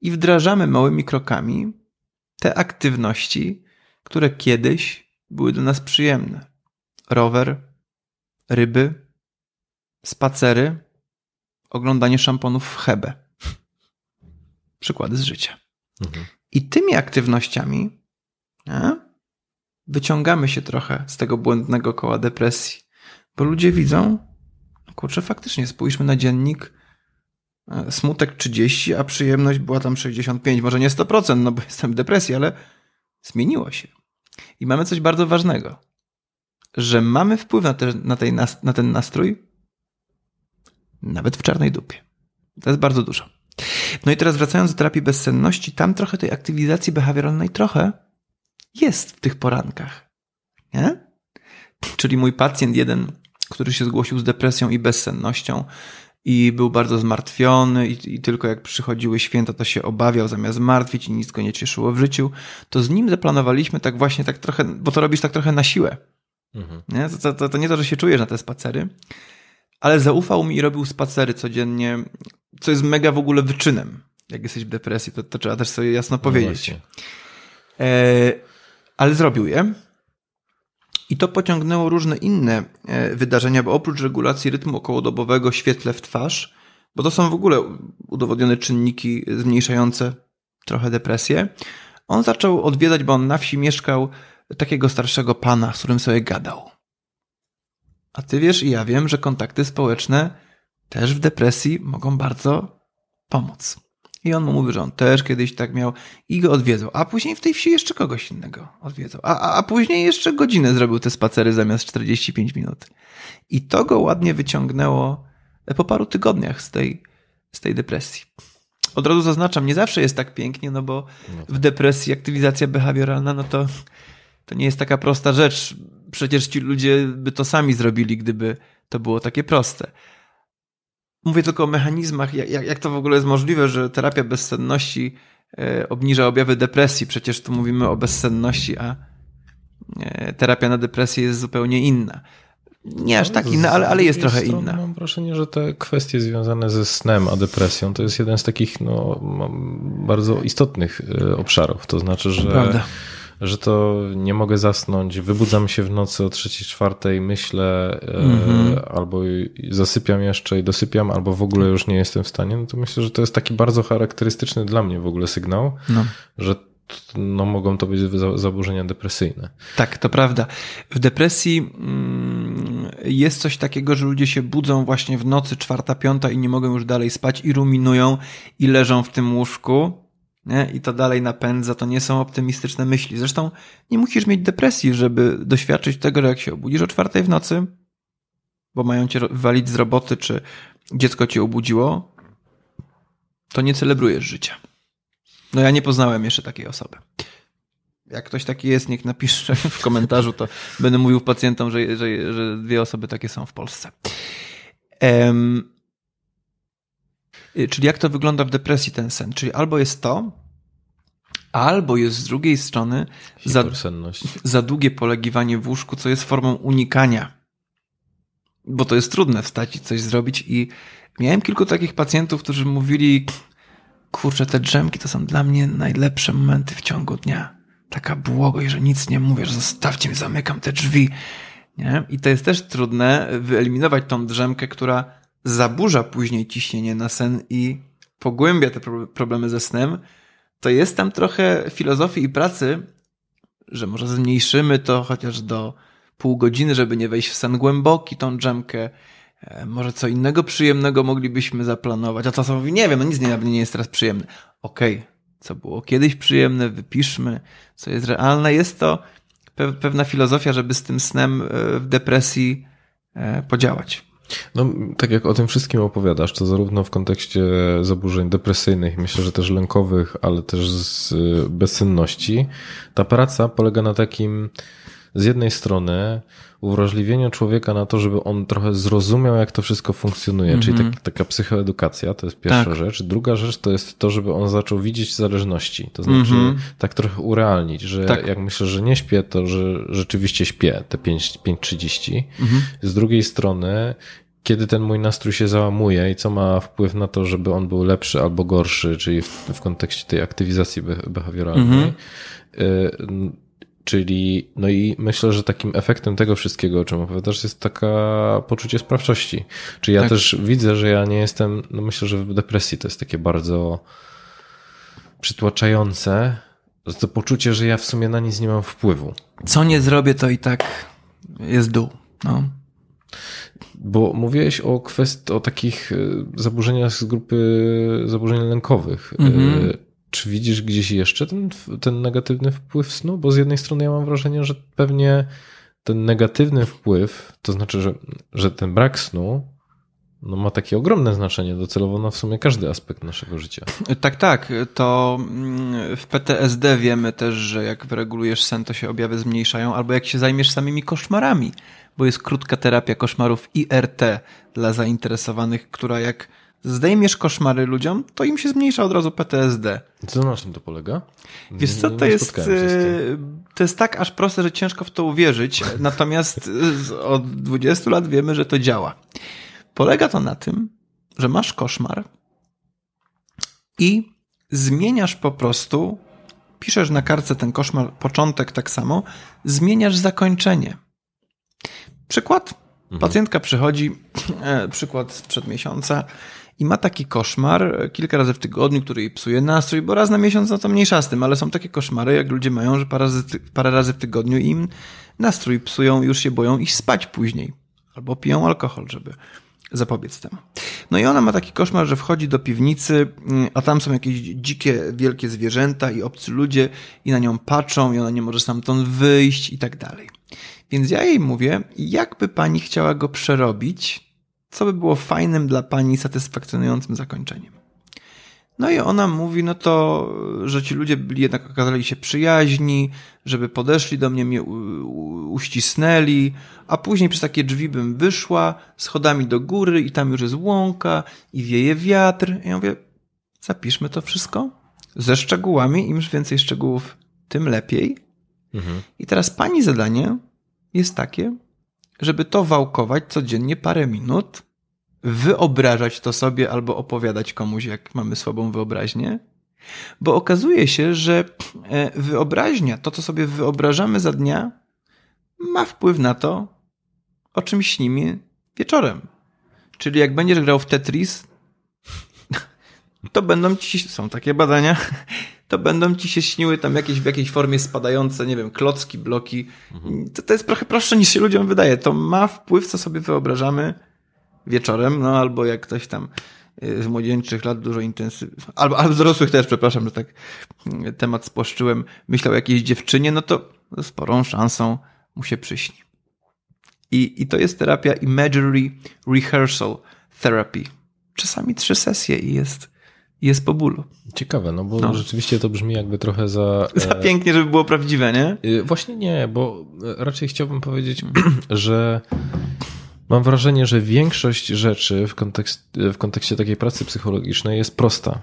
i wdrażamy małymi krokami te aktywności, które kiedyś były dla nas przyjemne. Rower, ryby, spacery, oglądanie szamponów w Hebe. Przykłady z życia. Mhm. I tymi aktywnościami nie? wyciągamy się trochę z tego błędnego koła depresji, bo ludzie widzą, no kurczę, faktycznie spójrzmy na dziennik, e, smutek 30, a przyjemność była tam 65, może nie 100%, no bo jestem w depresji, ale zmieniło się. I mamy coś bardzo ważnego, że mamy wpływ na, te, na, tej, na ten nastrój nawet w czarnej dupie. To jest bardzo dużo. No i teraz wracając do terapii bezsenności, tam trochę tej aktywizacji behawioralnej, trochę, jest w tych porankach. Nie? Czyli mój pacjent jeden, który się zgłosił z depresją i bezsennością i był bardzo zmartwiony i, i tylko jak przychodziły święta, to się obawiał zamiast martwić i nic go nie cieszyło w życiu, to z nim zaplanowaliśmy tak właśnie tak trochę, bo to robisz tak trochę na siłę. Mhm. Nie? To, to, to, to nie to, że się czujesz na te spacery, ale zaufał mi i robił spacery codziennie, co jest mega w ogóle wyczynem. Jak jesteś w depresji, to, to trzeba też sobie jasno no powiedzieć. No ale zrobił je. I to pociągnęło różne inne e, wydarzenia, bo oprócz regulacji rytmu okołodobowego, świetle w twarz, bo to są w ogóle udowodnione czynniki zmniejszające trochę depresję, on zaczął odwiedzać, bo on na wsi mieszkał takiego starszego pana, z którym sobie gadał. A ty wiesz i ja wiem, że kontakty społeczne też w depresji mogą bardzo pomóc. I on mu mówi, że on też kiedyś tak miał i go odwiedzał. A później w tej wsi jeszcze kogoś innego odwiedzał. A, a, a później jeszcze godzinę zrobił te spacery zamiast 45 minut. I to go ładnie wyciągnęło po paru tygodniach z tej, z tej depresji. Od razu zaznaczam, nie zawsze jest tak pięknie, no bo no tak. w depresji aktywizacja behawioralna, no to, to nie jest taka prosta rzecz. Przecież ci ludzie by to sami zrobili, gdyby to było takie proste. Mówię tylko o mechanizmach, jak, jak to w ogóle jest możliwe, że terapia bezsenności e, obniża objawy depresji. Przecież tu mówimy o bezsenności, a e, terapia na depresję jest zupełnie inna. Nie aż tak inna, ale, ale jest trochę inna. Mam wrażenie, że te kwestie związane ze snem a depresją to jest jeden z takich no, bardzo istotnych e, obszarów. To znaczy, że. Prawda że to nie mogę zasnąć, wybudzam się w nocy o trzeciej, czwartej, myślę mm -hmm. albo zasypiam jeszcze i dosypiam, albo w ogóle już nie jestem w stanie, no to myślę, że to jest taki bardzo charakterystyczny dla mnie w ogóle sygnał, no. że no, mogą to być zaburzenia depresyjne. Tak, to prawda. W depresji mm, jest coś takiego, że ludzie się budzą właśnie w nocy, czwarta, piąta i nie mogą już dalej spać i ruminują i leżą w tym łóżku nie? i to dalej napędza, to nie są optymistyczne myśli. Zresztą nie musisz mieć depresji, żeby doświadczyć tego, że jak się obudzisz o czwartej w nocy, bo mają cię walić z roboty, czy dziecko cię obudziło, to nie celebrujesz życia. No ja nie poznałem jeszcze takiej osoby. Jak ktoś taki jest, niech napisze w komentarzu, to będę mówił pacjentom, że, że, że dwie osoby takie są w Polsce. Um, Y, czyli jak to wygląda w depresji ten sen? Czyli albo jest to, albo jest z drugiej strony za, za długie polegiwanie w łóżku, co jest formą unikania. Bo to jest trudne wstać i coś zrobić. I miałem kilku takich pacjentów, którzy mówili: Kurczę, te drzemki to są dla mnie najlepsze momenty w ciągu dnia. Taka błogość, że nic nie mówię, że zostawcie mi, zamykam te drzwi. Nie? I to jest też trudne wyeliminować tą drzemkę, która zaburza później ciśnienie na sen i pogłębia te problemy ze snem, to jest tam trochę filozofii i pracy, że może zmniejszymy to chociaż do pół godziny, żeby nie wejść w sen głęboki, tą drzemkę. E, może co innego przyjemnego moglibyśmy zaplanować. A co mówi, nie wiem, no nic nie, nie jest teraz przyjemne. Okej, okay, co było kiedyś przyjemne, wypiszmy, co jest realne. Jest to pewna filozofia, żeby z tym snem e, w depresji e, podziałać. No, tak jak o tym wszystkim opowiadasz, to zarówno w kontekście zaburzeń depresyjnych, myślę, że też lękowych, ale też z y, bezsenności, ta praca polega na takim z jednej strony uwrażliwienie człowieka na to, żeby on trochę zrozumiał, jak to wszystko funkcjonuje. Czyli mhm. tak, taka psychoedukacja to jest pierwsza tak. rzecz. Druga rzecz to jest to, żeby on zaczął widzieć zależności. To znaczy mhm. tak trochę urealnić, że tak. jak myślę, że nie śpię, to że rzeczywiście śpię te 5.30. 5, -hmm. Z drugiej strony kiedy ten mój nastrój się załamuje i co ma wpływ na to, żeby on był lepszy albo gorszy, czyli w, w kontekście tej aktywizacji behawioralnej, mm -hmm. Czyli, no i myślę, że takim efektem tego wszystkiego, o czym opowiadasz, jest taka poczucie sprawczości. Czyli tak. ja też widzę, że ja nie jestem, no myślę, że w depresji to jest takie bardzo przytłaczające, to poczucie, że ja w sumie na nic nie mam wpływu. Co nie zrobię, to i tak jest dół. No. Bo mówiłeś o kwestii, o takich y, zaburzeniach z grupy zaburzeń lękowych. Mm -hmm. Czy widzisz gdzieś jeszcze ten, ten negatywny wpływ snu? Bo z jednej strony ja mam wrażenie, że pewnie ten negatywny wpływ, to znaczy, że, że ten brak snu no ma takie ogromne znaczenie docelowo na no, w sumie każdy aspekt naszego życia. Tak, tak. To mm, w PTSD wiemy też, że jak wyregulujesz sen, to się objawy zmniejszają, albo jak się zajmiesz samymi koszmarami, bo jest krótka terapia koszmarów IRT dla zainteresowanych, która jak zdejmiesz koszmary ludziom, to im się zmniejsza od razu PTSD. Co na czym to polega? Wiesz co, to jest, e, to jest tak aż proste, że ciężko w to uwierzyć, natomiast e, od 20 lat wiemy, że to działa. Polega to na tym, że masz koszmar i zmieniasz po prostu, piszesz na kartce ten koszmar, początek tak samo, zmieniasz zakończenie. Przykład? Mhm. Pacjentka przychodzi, e, przykład sprzed miesiąca, i ma taki koszmar e, kilka razy w tygodniu, który jej psuje nastrój, bo raz na miesiąc no to mniejsza z tym, ale są takie koszmary, jak ludzie mają, że parę razy, parę razy w tygodniu im nastrój psują, już się boją iść spać później. Albo piją alkohol, żeby zapobiec temu. No i ona ma taki koszmar, że wchodzi do piwnicy, mm, a tam są jakieś dzikie, wielkie zwierzęta i obcy ludzie i na nią patrzą i ona nie może stamtąd wyjść i tak dalej. Więc ja jej mówię, jakby pani chciała go przerobić, co by było fajnym dla pani satysfakcjonującym zakończeniem. No i ona mówi, no to, że ci ludzie byli jednak okazali się przyjaźni, żeby podeszli do mnie, mnie uścisnęli, a później przez takie drzwi bym wyszła, schodami do góry i tam już jest łąka i wieje wiatr. I ja mówię, zapiszmy to wszystko ze szczegółami, im więcej szczegółów, tym lepiej. Mhm. I teraz pani zadanie jest takie, żeby to wałkować codziennie parę minut, wyobrażać to sobie albo opowiadać komuś, jak mamy słabą wyobraźnię. Bo okazuje się, że e, wyobraźnia, to co sobie wyobrażamy za dnia, ma wpływ na to, o czym śnimy wieczorem. Czyli jak będziesz grał w Tetris, to będą ci, są takie badania, to będą ci się śniły tam jakieś w jakiejś formie spadające, nie wiem, klocki, bloki. Mhm. To, to jest trochę prostsze niż się ludziom wydaje. To ma wpływ, co sobie wyobrażamy wieczorem, no albo jak ktoś tam z y, młodzieńczych lat dużo intensywnie albo, albo dorosłych też, przepraszam, że tak y, temat spłaszczyłem, myślał o jakiejś dziewczynie, no to sporą szansą mu się przyśni. I, I to jest terapia Imagery Rehearsal Therapy. Czasami trzy sesje i jest jest po bólu. Ciekawe, no bo no. rzeczywiście to brzmi jakby trochę za. E, za pięknie, żeby było prawdziwe, nie? E, właśnie nie, bo e, raczej chciałbym powiedzieć, że mam wrażenie, że większość rzeczy w, kontekst, w kontekście takiej pracy psychologicznej jest prosta.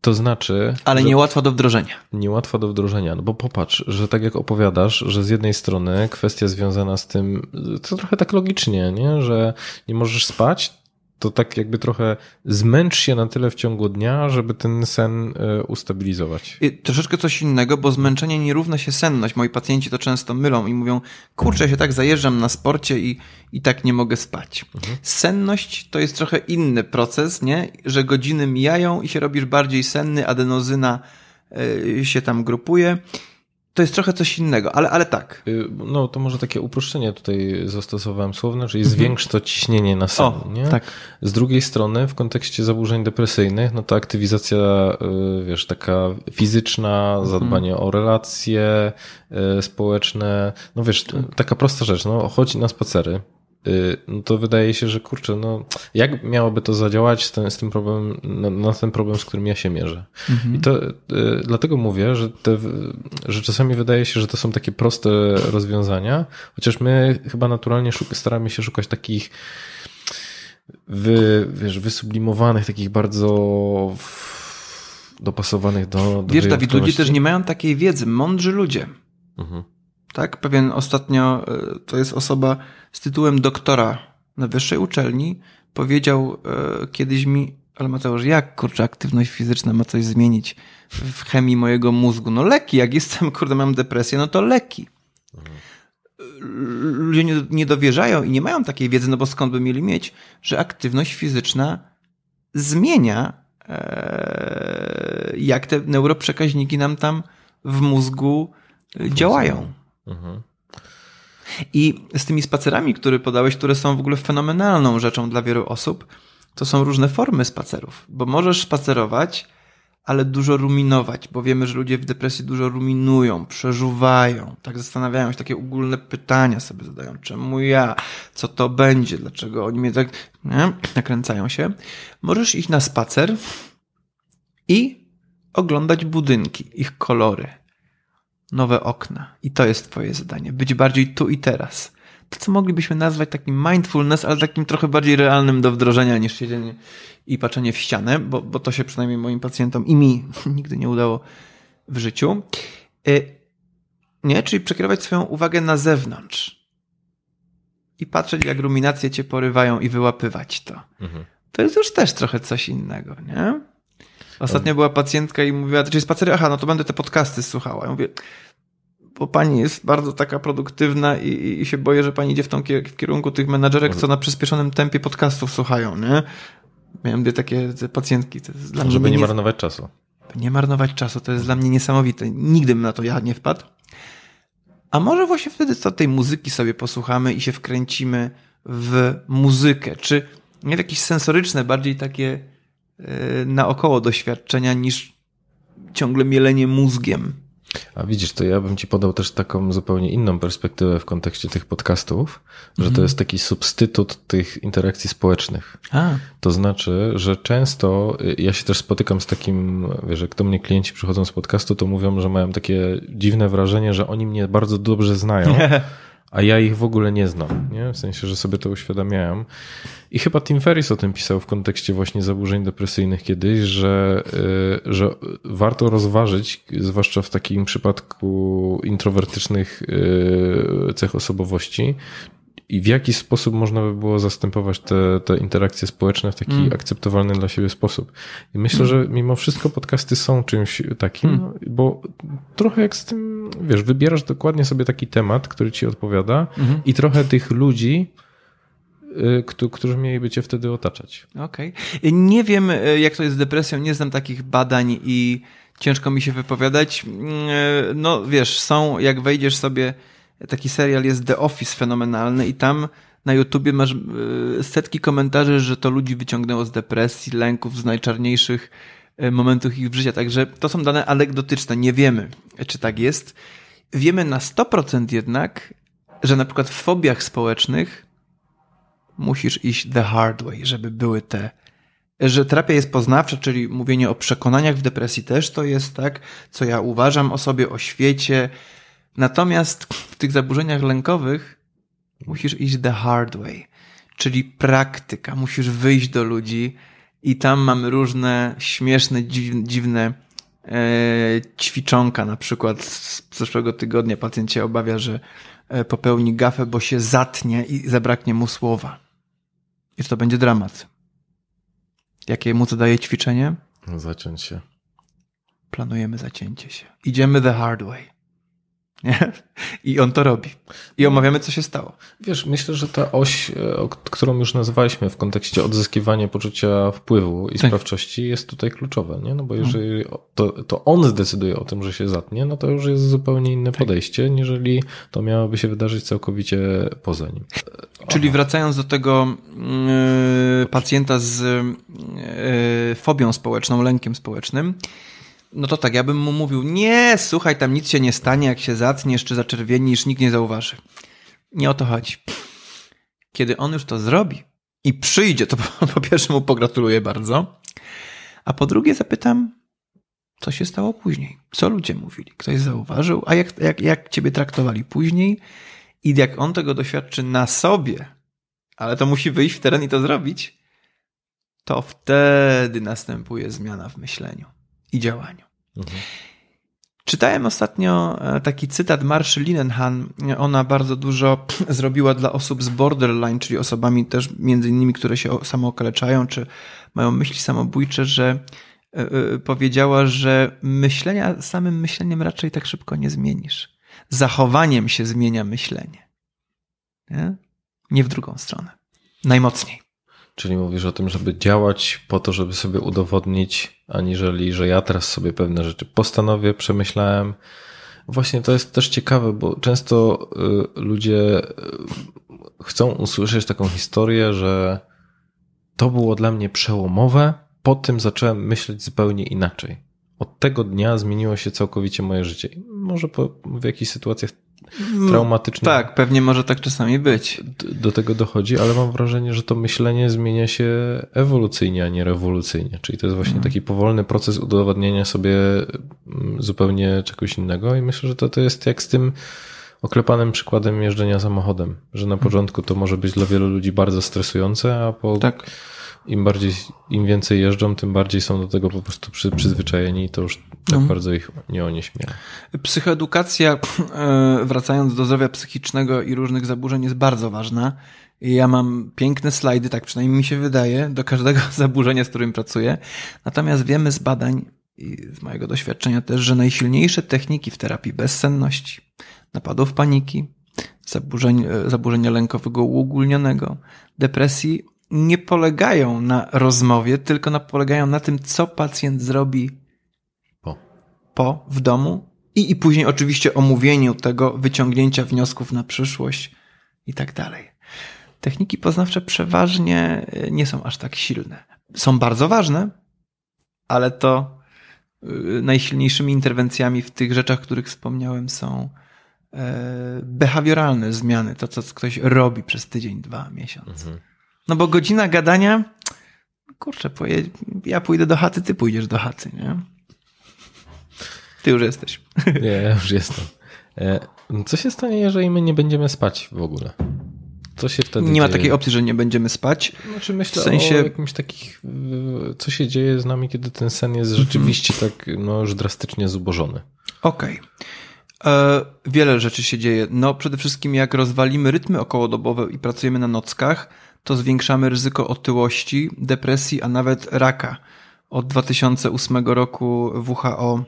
To znaczy. Ale niełatwa do wdrożenia. Niełatwa do wdrożenia, no bo popatrz, że tak jak opowiadasz, że z jednej strony kwestia związana z tym, to trochę tak logicznie, nie? że nie możesz spać, to tak jakby trochę zmęcz się na tyle w ciągu dnia, żeby ten sen e, ustabilizować. I troszeczkę coś innego, bo zmęczenie nie równa się senność. Moi pacjenci to często mylą i mówią, kurczę, się tak zajeżdżam na sporcie i, i tak nie mogę spać. Mhm. Senność to jest trochę inny proces, nie? że godziny mijają i się robisz bardziej senny, adenozyna e, się tam grupuje to jest trochę coś innego, ale, ale tak. Y, no to może takie uproszczenie tutaj zastosowałem słowne, czyli mhm. zwiększ to ciśnienie na sen. O, nie? Tak. Z drugiej strony w kontekście zaburzeń depresyjnych, no to aktywizacja, y, wiesz, taka fizyczna, mhm. zadbanie o relacje y, społeczne, no wiesz, tak. taka prosta rzecz, no chodź na spacery, Y, no to wydaje się, że kurczę, no jak miałoby to zadziałać z, ten, z tym problemem, na, na, ten problem, z którym ja się mierzę. Mhm. I to y, dlatego mówię, że, te, że czasami wydaje się, że to są takie proste rozwiązania, chociaż my chyba naturalnie szuka, staramy się szukać takich wy, wiesz, wysublimowanych, takich bardzo dopasowanych do. do wiesz, Dawid, ludzie też nie mają takiej wiedzy. Mądrzy ludzie. Mhm. Tak? Pewien ostatnio y, to jest osoba z tytułem doktora na wyższej uczelni powiedział e, kiedyś mi, ale Mateusz, jak kurczę, aktywność fizyczna ma coś zmienić w chemii mojego mózgu? No leki, jak jestem, kurde, mam depresję, no to leki. Mhm. Ludzie nie, nie dowierzają i nie mają takiej wiedzy, no bo skąd by mieli mieć, że aktywność fizyczna zmienia, e, jak te neuroprzekaźniki nam tam w mózgu działają. Mhm. I z tymi spacerami, które podałeś, które są w ogóle fenomenalną rzeczą dla wielu osób, to są różne formy spacerów, bo możesz spacerować, ale dużo ruminować, bo wiemy, że ludzie w depresji dużo ruminują, przeżuwają, tak zastanawiają się, takie ogólne pytania sobie zadają, czemu ja, co to będzie, dlaczego oni mnie tak nie? nakręcają się. Możesz iść na spacer i oglądać budynki, ich kolory, nowe okna. I to jest Twoje zadanie. Być bardziej tu i teraz. To, co moglibyśmy nazwać takim mindfulness, ale takim trochę bardziej realnym do wdrożenia niż siedzenie i patrzenie w ścianę, bo, bo to się przynajmniej moim pacjentom i mi nigdy nie udało w życiu. Y, nie, czyli przekierować swoją uwagę na zewnątrz i patrzeć, jak ruminacje cię porywają i wyłapywać to. Mhm. To jest już też trochę coś innego, nie? Ostatnio była pacjentka i mówiła, czyli spacery, aha, no to będę te podcasty słuchała. Ja mówię, bo pani jest bardzo taka produktywna i, i się boję, że pani idzie w, tą, w kierunku tych menadżerek, co na przyspieszonym tempie podcastów słuchają, nie? Miałem dwie takie pacjentki. To jest dla Żeby nie, nie marnować czasu. Nie marnować czasu, to jest dla mnie niesamowite. Nigdy bym na to ja nie wpadł. A może właśnie wtedy co tej muzyki sobie posłuchamy i się wkręcimy w muzykę? Czy nie jakieś sensoryczne, bardziej takie Y, naokoło doświadczenia niż ciągle mielenie mózgiem. A widzisz, to ja bym ci podał też taką zupełnie inną perspektywę w kontekście tych podcastów, że to mhm. jest taki substytut tych interakcji społecznych. A. To znaczy, że często y, ja się też spotykam z takim, wiesz, jak do mnie klienci przychodzą z podcastu, to mówią, że mają takie dziwne wrażenie, że oni mnie bardzo dobrze znają. a ja ich w ogóle nie znam. Nie? W sensie, że sobie to uświadamiałem. I chyba Tim Ferris o tym pisał w kontekście właśnie zaburzeń depresyjnych kiedyś, że, y, że warto rozważyć, zwłaszcza w takim przypadku introwertycznych y, cech osobowości, i w jaki sposób można by było zastępować te, te interakcje społeczne w taki mm. akceptowalny dla siebie sposób. I myślę, mm. że mimo wszystko podcasty są czymś takim, mm. bo trochę jak z tym, wiesz, wybierasz dokładnie sobie taki temat, który ci odpowiada -hmm. i trochę tych ludzi, y, którzy mieliby cię wtedy otaczać. Okej. Okay. Nie wiem, y, jak to jest z depresją, nie znam takich badań i ciężko mi się wypowiadać. Mm, y, no wiesz, są, jak wejdziesz sobie taki serial jest The Office fenomenalny i tam na YouTubie masz y, setki komentarzy, że to ludzi wyciągnęło z depresji, lęków, z najczarniejszych y, momentów ich życia. Także to są dane anegdotyczne. Nie wiemy, czy tak jest. Wiemy na 100% jednak, że na przykład w fobiach społecznych musisz iść the hard way, żeby były te że terapia jest poznawcza, czyli mówienie o przekonaniach w depresji też to jest tak, co ja uważam o sobie, o świecie, Natomiast w tych zaburzeniach lękowych musisz iść the hard way, czyli praktyka. Musisz wyjść do ludzi i tam mamy różne śmieszne, dziwne e, ćwiczonka. Na przykład z zeszłego tygodnia pacjent się obawia, że e, popełni gafę, bo się zatnie i zabraknie mu słowa. I to będzie dramat. Jakie mu to daje ćwiczenie? No, zaciąć się. Planujemy zacięcie się. Idziemy the hard way. Nie? I on to robi. I no. omawiamy, co się stało. Wiesz, myślę, że ta oś, e, którą już nazwaliśmy w kontekście odzyskiwania poczucia wpływu i tak. sprawczości, jest tutaj kluczowa, nie? No bo no. jeżeli to, to, on zdecyduje o tym, że się zatnie, no to już jest zupełnie inne tak. podejście, niżeli to miałoby się wydarzyć całkowicie poza nim. E, czyli Aha. wracając do tego yy, pacjenta z yy, fobią społeczną, lękiem społecznym, no to tak, ja bym mu mówił, nie, słuchaj, tam nic się nie stanie, jak się zatniesz czy zaczerwienisz, nikt nie zauważy. Nie o to chodzi. Kiedy on już to zrobi i przyjdzie, to po, po pierwsze mu pogratuluję bardzo, a po drugie zapytam, co się stało później? Co ludzie mówili? Ktoś zauważył? A jak, jak, jak ciebie traktowali później? I jak on tego doświadczy na sobie, ale to musi wyjść w teren i to zrobić, to wtedy następuje zmiana w myśleniu i działaniu. Mhm. Czytałem ostatnio e, taki cytat Marszy Linenhan. Ona bardzo dużo zrobiła dla osób z borderline, czyli osobami też między innymi, które się samookaleczają, czy mają myśli samobójcze, że e, e, powiedziała, że myślenia samym myśleniem raczej tak szybko nie zmienisz. Zachowaniem się zmienia myślenie. Nie, nie w drugą stronę. Najmocniej. Czyli mówisz o tym, żeby działać po to, żeby sobie udowodnić, aniżeli, że ja teraz sobie pewne rzeczy postanowię, przemyślałem. Właśnie to jest też ciekawe, bo często y, ludzie y, chcą usłyszeć taką historię, że to było dla mnie przełomowe, po tym zacząłem myśleć zupełnie inaczej. Od tego dnia zmieniło się całkowicie moje życie. Może po, w jakichś sytuacjach Mm, traumatyczne. Tak, pewnie może tak czasami być. Do tego dochodzi, ale mam wrażenie, że to myślenie zmienia się ewolucyjnie, a nie rewolucyjnie. Czyli to jest właśnie mhm. taki powolny proces udowadniania sobie mm, zupełnie czegoś innego i myślę, że to, to jest jak z tym oklepanym przykładem jeżdżenia samochodem, że na mhm. początku to może być dla wielu ludzi bardzo stresujące, a po... Tak im bardziej, im więcej jeżdżą, tym bardziej są do tego po prostu przy, przyzwyczajeni i to już tak mhm. bardzo ich nie onieśmiela. Psychoedukacja, e, wracając do zdrowia psychicznego i różnych zaburzeń, jest bardzo ważna. Ja mam piękne slajdy, tak przynajmniej mi się wydaje, do każdego zaburzenia, z którym pracuję. Natomiast wiemy z badań i z mojego doświadczenia też, że najsilniejsze techniki w terapii bezsenności, napadów paniki, zaburzeń, e, zaburzenia lękowego uogólnionego, depresji nie polegają na rozmowie, tylko na, polegają na tym, co pacjent zrobi po, po w domu i, i później oczywiście omówieniu tego, wyciągnięcia wniosków na przyszłość i tak dalej. Techniki poznawcze przeważnie y, nie są aż tak silne. Są bardzo ważne, ale to y, najsilniejszymi interwencjami w tych rzeczach, których wspomniałem, są e, behawioralne zmiany, to co ktoś robi przez tydzień, dwa miesiące. Mhm. No bo godzina gadania, kurczę, poje, ja pójdę do chaty, ty pójdziesz do chaty, nie? Ty już jesteś. Nie, ja już jestem. E, co się stanie, jeżeli my nie będziemy spać w ogóle? Co się wtedy Nie ma takiej opcji, że nie będziemy spać. Znaczy myślę w sensie... o jakimś takich, co się dzieje z nami, kiedy ten sen jest mhm. rzeczywiście tak no, już drastycznie zubożony. Okej. Okay. E, wiele rzeczy się dzieje. No przede wszystkim jak rozwalimy rytmy okołodobowe i pracujemy na nockach, to zwiększamy ryzyko otyłości, depresji, a nawet raka. Od 2008 roku WHO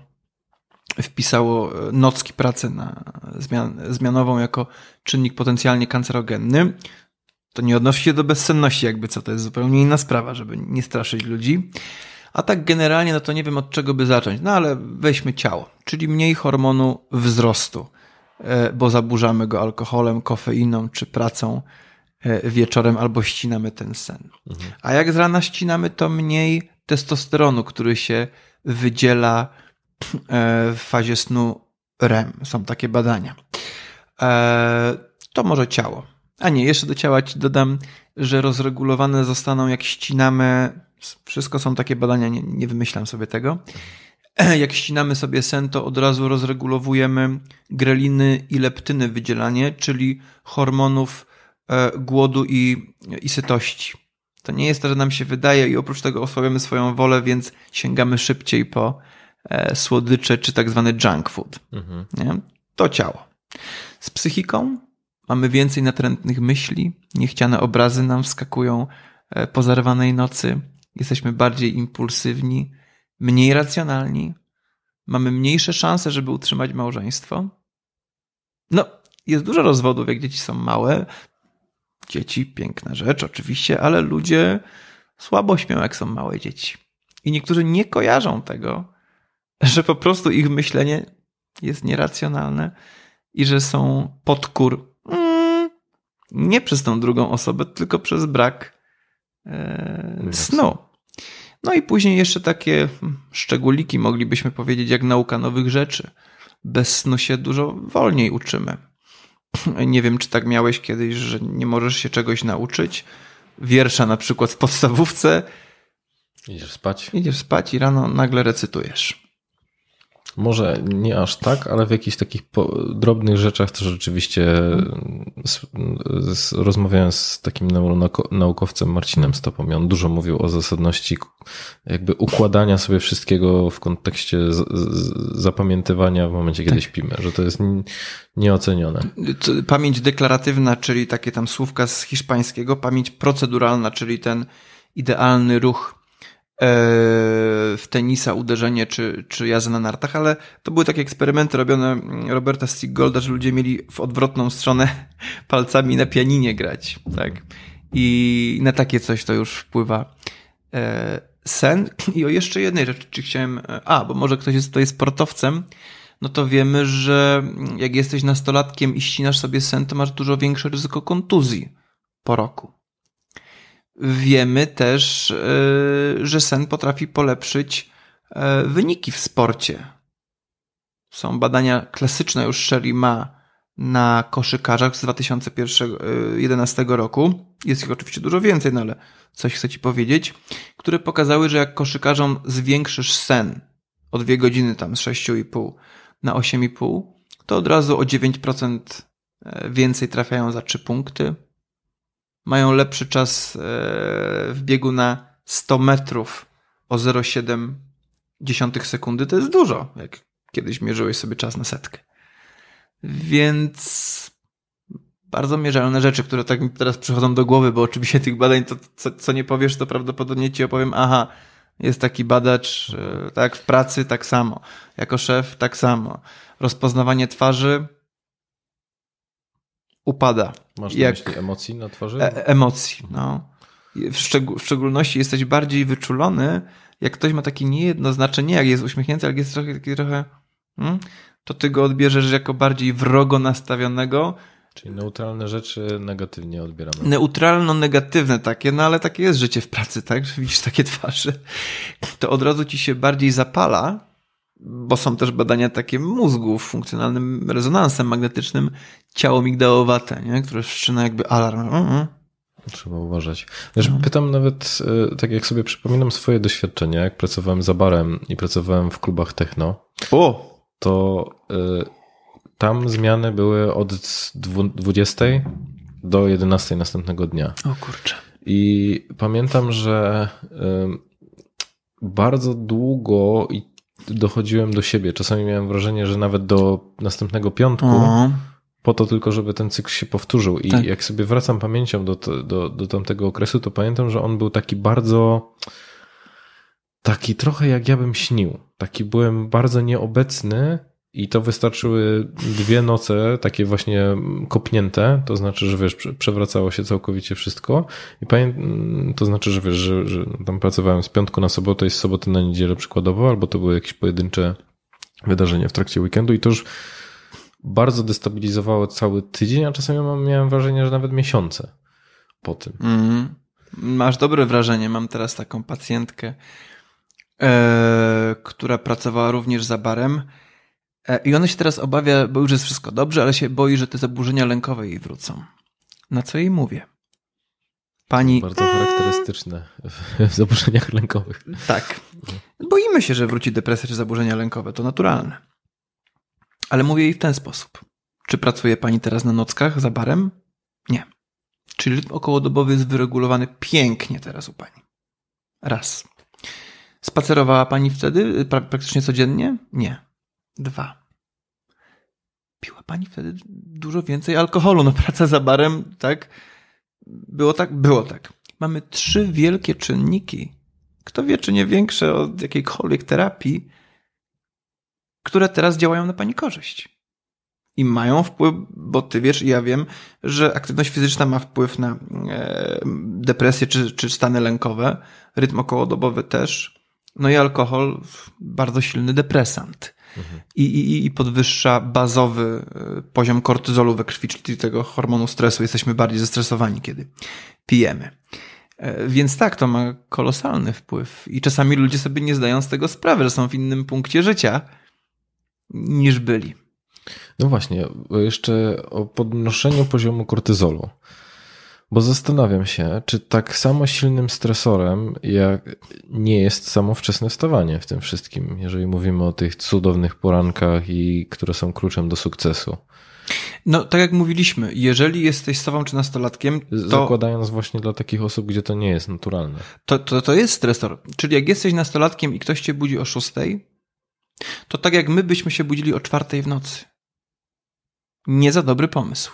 wpisało e, nocki pracę na zmian, zmianową jako czynnik potencjalnie kancerogenny. To nie odnosi się do bezsenności, jakby co, to jest zupełnie inna sprawa, żeby nie straszyć ludzi. A tak generalnie, no to nie wiem od czego by zacząć, no ale weźmy ciało, czyli mniej hormonu wzrostu, e, bo zaburzamy go alkoholem, kofeiną czy pracą E, wieczorem albo ścinamy ten sen. Mhm. A jak z rana ścinamy, to mniej testosteronu, który się wydziela e, w fazie snu REM. Są takie badania. E, to może ciało. A nie, jeszcze do ciała ci dodam, że rozregulowane zostaną, jak ścinamy. Wszystko są takie badania, nie, nie wymyślam sobie tego. Jak ścinamy sobie sen, to od razu rozregulowujemy greliny i leptyny wydzielanie, czyli hormonów E, głodu i, i sytości. To nie jest to, że nam się wydaje i oprócz tego osłabiamy swoją wolę, więc sięgamy szybciej po e, słodycze czy tak zwany junk food. Mhm. To ciało. Z psychiką mamy więcej natrętnych myśli, niechciane obrazy nam wskakują e, po zarwanej nocy, jesteśmy bardziej impulsywni, mniej racjonalni, mamy mniejsze szanse, żeby utrzymać małżeństwo. No, jest dużo rozwodów, jak dzieci są małe, dzieci, piękna rzecz oczywiście, ale ludzie słabo śmią, jak są małe dzieci. I niektórzy nie kojarzą tego, że po prostu ich myślenie jest nieracjonalne i że są podkór mm, nie przez tą drugą osobę, tylko przez brak e, snu. No i później jeszcze takie hmm, szczególiki moglibyśmy powiedzieć, jak nauka nowych rzeczy. Bez snu się dużo wolniej uczymy nie wiem, czy tak miałeś kiedyś, że nie możesz się czegoś nauczyć. Wiersza na przykład w podstawówce. Idziesz spać. Idziesz spać i rano nagle recytujesz może nie aż tak, ale w jakichś takich drobnych rzeczach też rzeczywiście z, z, rozmawiałem z takim naukowcem Marcinem Stopą i on dużo mówił o zasadności jakby układania sobie wszystkiego w kontekście z, zapamiętywania w momencie, kiedy tak. śpimy, że to jest nieocenione. Pamięć deklaratywna, czyli takie tam słówka z hiszpańskiego, pamięć proceduralna, czyli ten idealny ruch E, w tenisa uderzenie czy, czy jazda na nartach, ale to były takie eksperymenty robione mm, Roberta Stigolda, że ludzie mieli w odwrotną stronę palcami na pianinie grać, tak? I na takie coś to już wpływa. E, sen i o jeszcze jednej rzeczy, czy chciałem, e, a, bo może ktoś jest tutaj sportowcem, no to wiemy, że mm, jak jesteś nastolatkiem i ścinasz sobie sen, to masz dużo większe ryzyko kontuzji po roku wiemy też, e, że sen potrafi polepszyć e, wyniki w sporcie. Są badania klasyczne już Sherry ma na koszykarzach z 2011 e, roku. Jest ich oczywiście dużo więcej, no ale coś chcę Ci powiedzieć, które pokazały, że jak koszykarzom zwiększysz sen o 2 godziny tam z 6,5 na 8,5, to od razu o 9% więcej trafiają za 3 punkty, mają lepszy czas e, w biegu na 100 metrów o 0,7 sekundy. To jest dużo, jak kiedyś mierzyłeś sobie czas na setkę. Więc bardzo mierzalne rzeczy, które tak mi teraz przychodzą do głowy, bo oczywiście tych badań, to co, co nie powiesz, to prawdopodobnie ci opowiem, aha, jest taki badacz, e, tak, w pracy tak samo, jako szef tak samo. Rozpoznawanie twarzy upada. Masz jak myśli emocji na twarzy? E emocji, no. W, szczeg w, szczególności jesteś bardziej wyczulony, jak ktoś ma takie niejednoznaczenie, nie jak jest uśmiechnięty, ale jest trochę, taki trochę hmm, to ty go odbierzesz jako bardziej wrogo nastawionego. Czyli neutralne rzeczy negatywnie odbieramy. Neutralno-negatywne takie, no ale takie jest życie w pracy, tak? Że widzisz takie twarze, to od razu ci się bardziej zapala bo są też badania takie mózgów funkcjonalnym rezonansem magnetycznym, ciało migdałowate, nie? które wszczyna jakby alarm. mm, mm. Trzeba uważać. Wiesz, no. Pytam nawet, y, tak jak sobie przypominam swoje doświadczenie, jak pracowałem za barem i pracowałem w klubach techno, o! to y, tam zmiany były od 20 do 11 następnego dnia. O kurczę. I pamiętam, że y, bardzo długo i dochodziłem do siebie. Czasami miałem wrażenie, że nawet do następnego piątku, po to tylko, żeby ten cykl się powtórzył. I tak. jak sobie wracam pamięcią do, do, do tamtego okresu, to pamiętam, że on był taki bardzo taki trochę jak ja bym śnił. Taki byłem bardzo nieobecny i to wystarczyły dwie noce takie właśnie kopnięte, to znaczy, że wiesz, przewracało się całkowicie wszystko. I mm, to znaczy, że wiesz, że, że tam pracowałem z piątku na sobotę i z soboty na niedzielę przykładowo, albo to były jakieś pojedyncze wydarzenia w trakcie weekendu i to już bardzo destabilizowało cały tydzień, a czasami miałem wrażenie, że nawet miesiące po tym. Mm. Masz dobre wrażenie. Mam teraz taką pacjentkę, yy, która pracowała również za barem E, I ona się teraz obawia, bo już jest wszystko dobrze, ale się boi, że te zaburzenia lękowe jej wrócą. Na co jej mówię? Pani. Bardzo charakterystyczne w zaburzeniach lękowych. Tak. Boimy się, że wróci depresja czy zaburzenia lękowe, to naturalne. Ale mówię jej w ten sposób. Czy pracuje pani teraz na nockach za barem? Nie. Czyli rytm okołodobowy jest wyregulowany pięknie teraz u pani. Raz. Spacerowała pani wtedy pra praktycznie codziennie? Nie. Dwa. Piła pani wtedy dużo więcej alkoholu. No praca za barem, tak? Było tak? Było tak. Mamy trzy wielkie czynniki. Kto wie, czy nie większe od jakiejkolwiek terapii, które teraz działają na pani korzyść. I mają wpływ, bo ty wiesz i ja wiem, że aktywność fizyczna ma wpływ na e, depresję czy, czy stany lękowe, rytm okołodobowy też. No i alkohol, bardzo silny depresant mhm. i, i, i podwyższa bazowy e, poziom kortyzolu we krwi, czyli tego hormonu stresu. Jesteśmy bardziej zestresowani, kiedy pijemy. E, więc tak, to ma kolosalny wpływ. I czasami ludzie sobie nie zdają z tego sprawy, że są w innym punkcie życia niż byli. No właśnie, jeszcze o podnoszeniu poziomu kortyzolu. Bo zastanawiam się, czy tak samo silnym stresorem jak nie jest samo wczesne wstawanie w tym wszystkim, jeżeli mówimy o tych cudownych porankach i które są kluczem do sukcesu. No, tak jak mówiliśmy, jeżeli jesteś sobą czy nastolatkiem, to. Zakładając właśnie dla takich osób, gdzie to nie jest naturalne. To, to, to jest stresor. Czyli jak jesteś nastolatkiem i ktoś cię budzi o szóstej, to tak jak my byśmy się budzili o czwartej w nocy. Nie za dobry pomysł.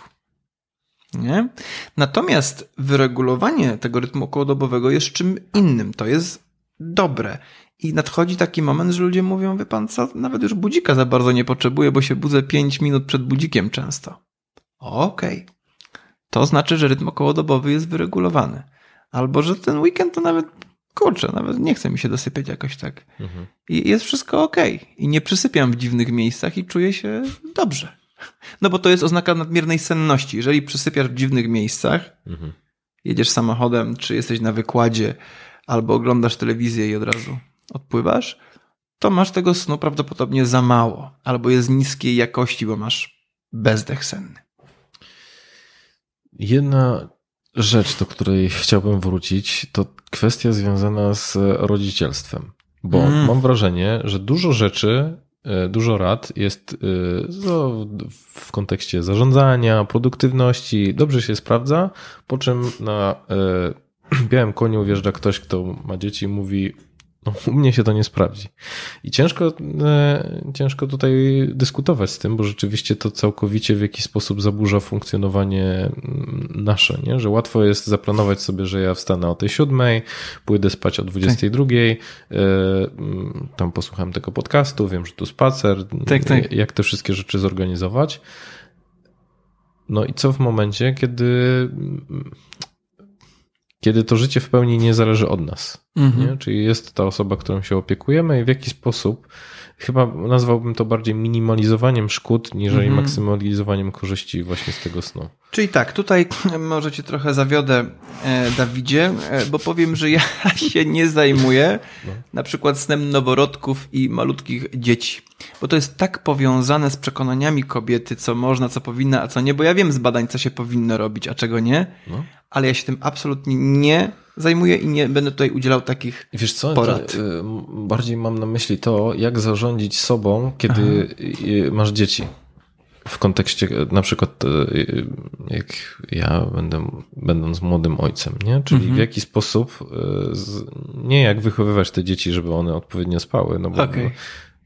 Nie? Natomiast wyregulowanie tego rytmu okołodobowego jest czym innym. To jest dobre. I nadchodzi taki moment, że ludzie mówią, wie pan co, nawet już budzika za bardzo nie potrzebuję, bo się budzę 5 minut przed budzikiem często. Okej. Okay. To znaczy, że rytm okołodobowy jest wyregulowany. Albo, że ten weekend to nawet, kurczę, nawet nie chce mi się dosypiać jakoś tak. Mhm. I jest wszystko ok. I nie przysypiam w dziwnych miejscach i czuję się dobrze no bo to jest oznaka nadmiernej senności. Jeżeli przysypiasz w dziwnych miejscach, mhm. jedziesz samochodem, czy jesteś na wykładzie, albo oglądasz telewizję i od razu odpływasz, to masz tego snu prawdopodobnie za mało, albo jest niskiej jakości, bo masz bezdech senny. Jedna rzecz, do której chciałbym wrócić, to kwestia związana z rodzicielstwem. Bo mm. mam wrażenie, że dużo rzeczy E, dużo rad jest e, w kontekście zarządzania, produktywności, dobrze się sprawdza, po czym na e, białym koniu wjeżdża ktoś, kto ma dzieci mówi no, u mnie się to nie sprawdzi. I ciężko, e, ciężko tutaj dyskutować z tym, bo rzeczywiście to całkowicie w jakiś sposób zaburza funkcjonowanie mm, nasze, nie? że łatwo jest zaplanować sobie, że ja wstanę o tej siódmej, pójdę spać o 22, E, mm, tam posłucham tego podcastu, wiem, że tu spacer, tak, tak. E, jak te wszystkie rzeczy zorganizować. No i co w momencie, kiedy mm, kiedy to życie w pełni nie zależy od nas. Mhm. Nie? Czyli jest ta osoba, którą się opiekujemy i w jaki sposób, chyba nazwałbym to bardziej minimalizowaniem szkód, niż mhm. maksymalizowaniem korzyści właśnie z tego snu. Czyli tak, tutaj może cię trochę zawiodę, e, Dawidzie, e, bo powiem, że ja się nie zajmuję no. na przykład snem noworodków i malutkich dzieci bo to jest tak powiązane z przekonaniami kobiety, co można, co powinna, a co nie, bo ja wiem z badań, co się powinno robić, a czego nie, no. ale ja się tym absolutnie nie zajmuję i nie będę tutaj udzielał takich porad. Wiesz co, porad. To, y, bardziej mam na myśli to, jak zarządzić sobą, kiedy y, y, masz dzieci. W kontekście na przykład jak ja będę, będąc młodym ojcem, nie? Czyli mhm. w jaki sposób, nie jak wychowywać te dzieci, żeby one odpowiednio spały, no bo okay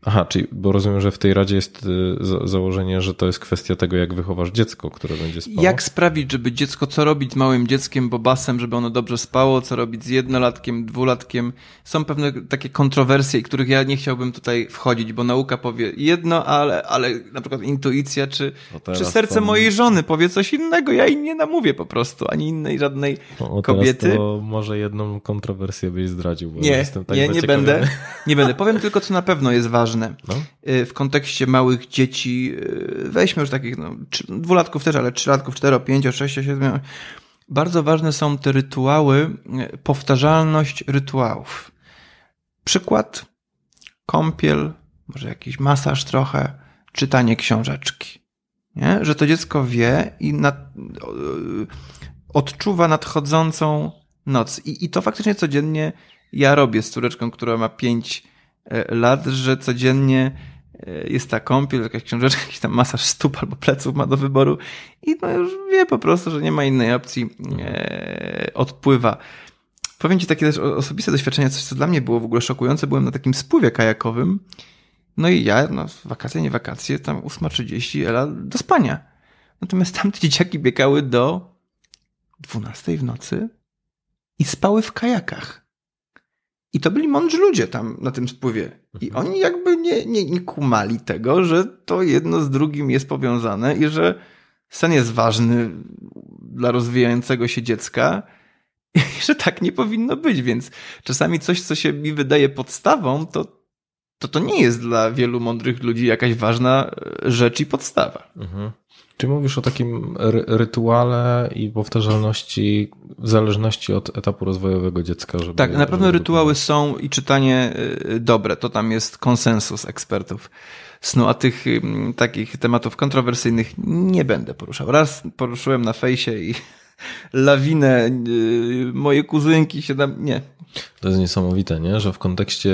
Aha, czyli, bo rozumiem, że w tej radzie jest y, za założenie, że to jest kwestia tego, jak wychowasz dziecko, które będzie spało. Jak sprawić, żeby dziecko, co robić z małym dzieckiem, bobasem, żeby ono dobrze spało, co robić z jednolatkiem, dwulatkiem. Są pewne takie kontrowersje, których ja nie chciałbym tutaj wchodzić, bo nauka powie jedno, ale, ale na przykład intuicja, czy, no czy serce to... mojej żony powie coś innego. Ja jej nie namówię po prostu, ani innej żadnej no, kobiety. To może jedną kontrowersję byś zdradził, bo nie, jestem tak Nie, nie będę. Nie będę. Powiem tylko, co na pewno jest ważne ważne. No. Y, w kontekście małych dzieci, y, weźmy już takich no, dwulatków też, ale trzylatków, cztero, pięcio, sześcio, siedmiu. Bardzo ważne są te rytuały, y, powtarzalność rytuałów. Przykład, kąpiel, może jakiś masaż trochę, czytanie książeczki. Nie? Że to dziecko wie i nad, odczuwa nadchodzącą noc. I, I to faktycznie codziennie ja robię z córeczką, która ma 5 E, lat, że codziennie e, jest ta kąpiel, jakaś książeczka, jakiś tam masaż stóp albo pleców ma do wyboru i no już wie po prostu, że nie ma innej opcji, e, odpływa. Powiem Ci takie też osobiste doświadczenie, coś co dla mnie było w ogóle szokujące, byłem na takim spływie kajakowym, no i ja, no wakacje, nie wakacje, tam 8.30, Ela do spania. Natomiast tamte dzieciaki biegały do 12 w nocy i spały w kajakach. I to byli mądrzy ludzie tam na tym spływie. I mhm. oni jakby nie, nie, nie kumali tego, że to jedno z drugim jest powiązane i że sen jest ważny dla rozwijającego się dziecka i że tak nie powinno być. Więc czasami coś, co się mi wydaje podstawą, to to to nie jest dla wielu mądrych ludzi jakaś ważna e, rzecz i podstawa. Mhm. Czy mówisz o takim ry rytuale i powtarzalności w zależności od etapu rozwojowego dziecka? Żeby, tak, na pewno rytuały są i czytanie e, dobre, to tam jest konsensus ekspertów snu, a tych mm, takich tematów kontrowersyjnych nie będę poruszał. Raz poruszyłem na fejsie i lawinę, y, moje kuzynki się tam... Nie. To jest niesamowite, nie? Że w kontekście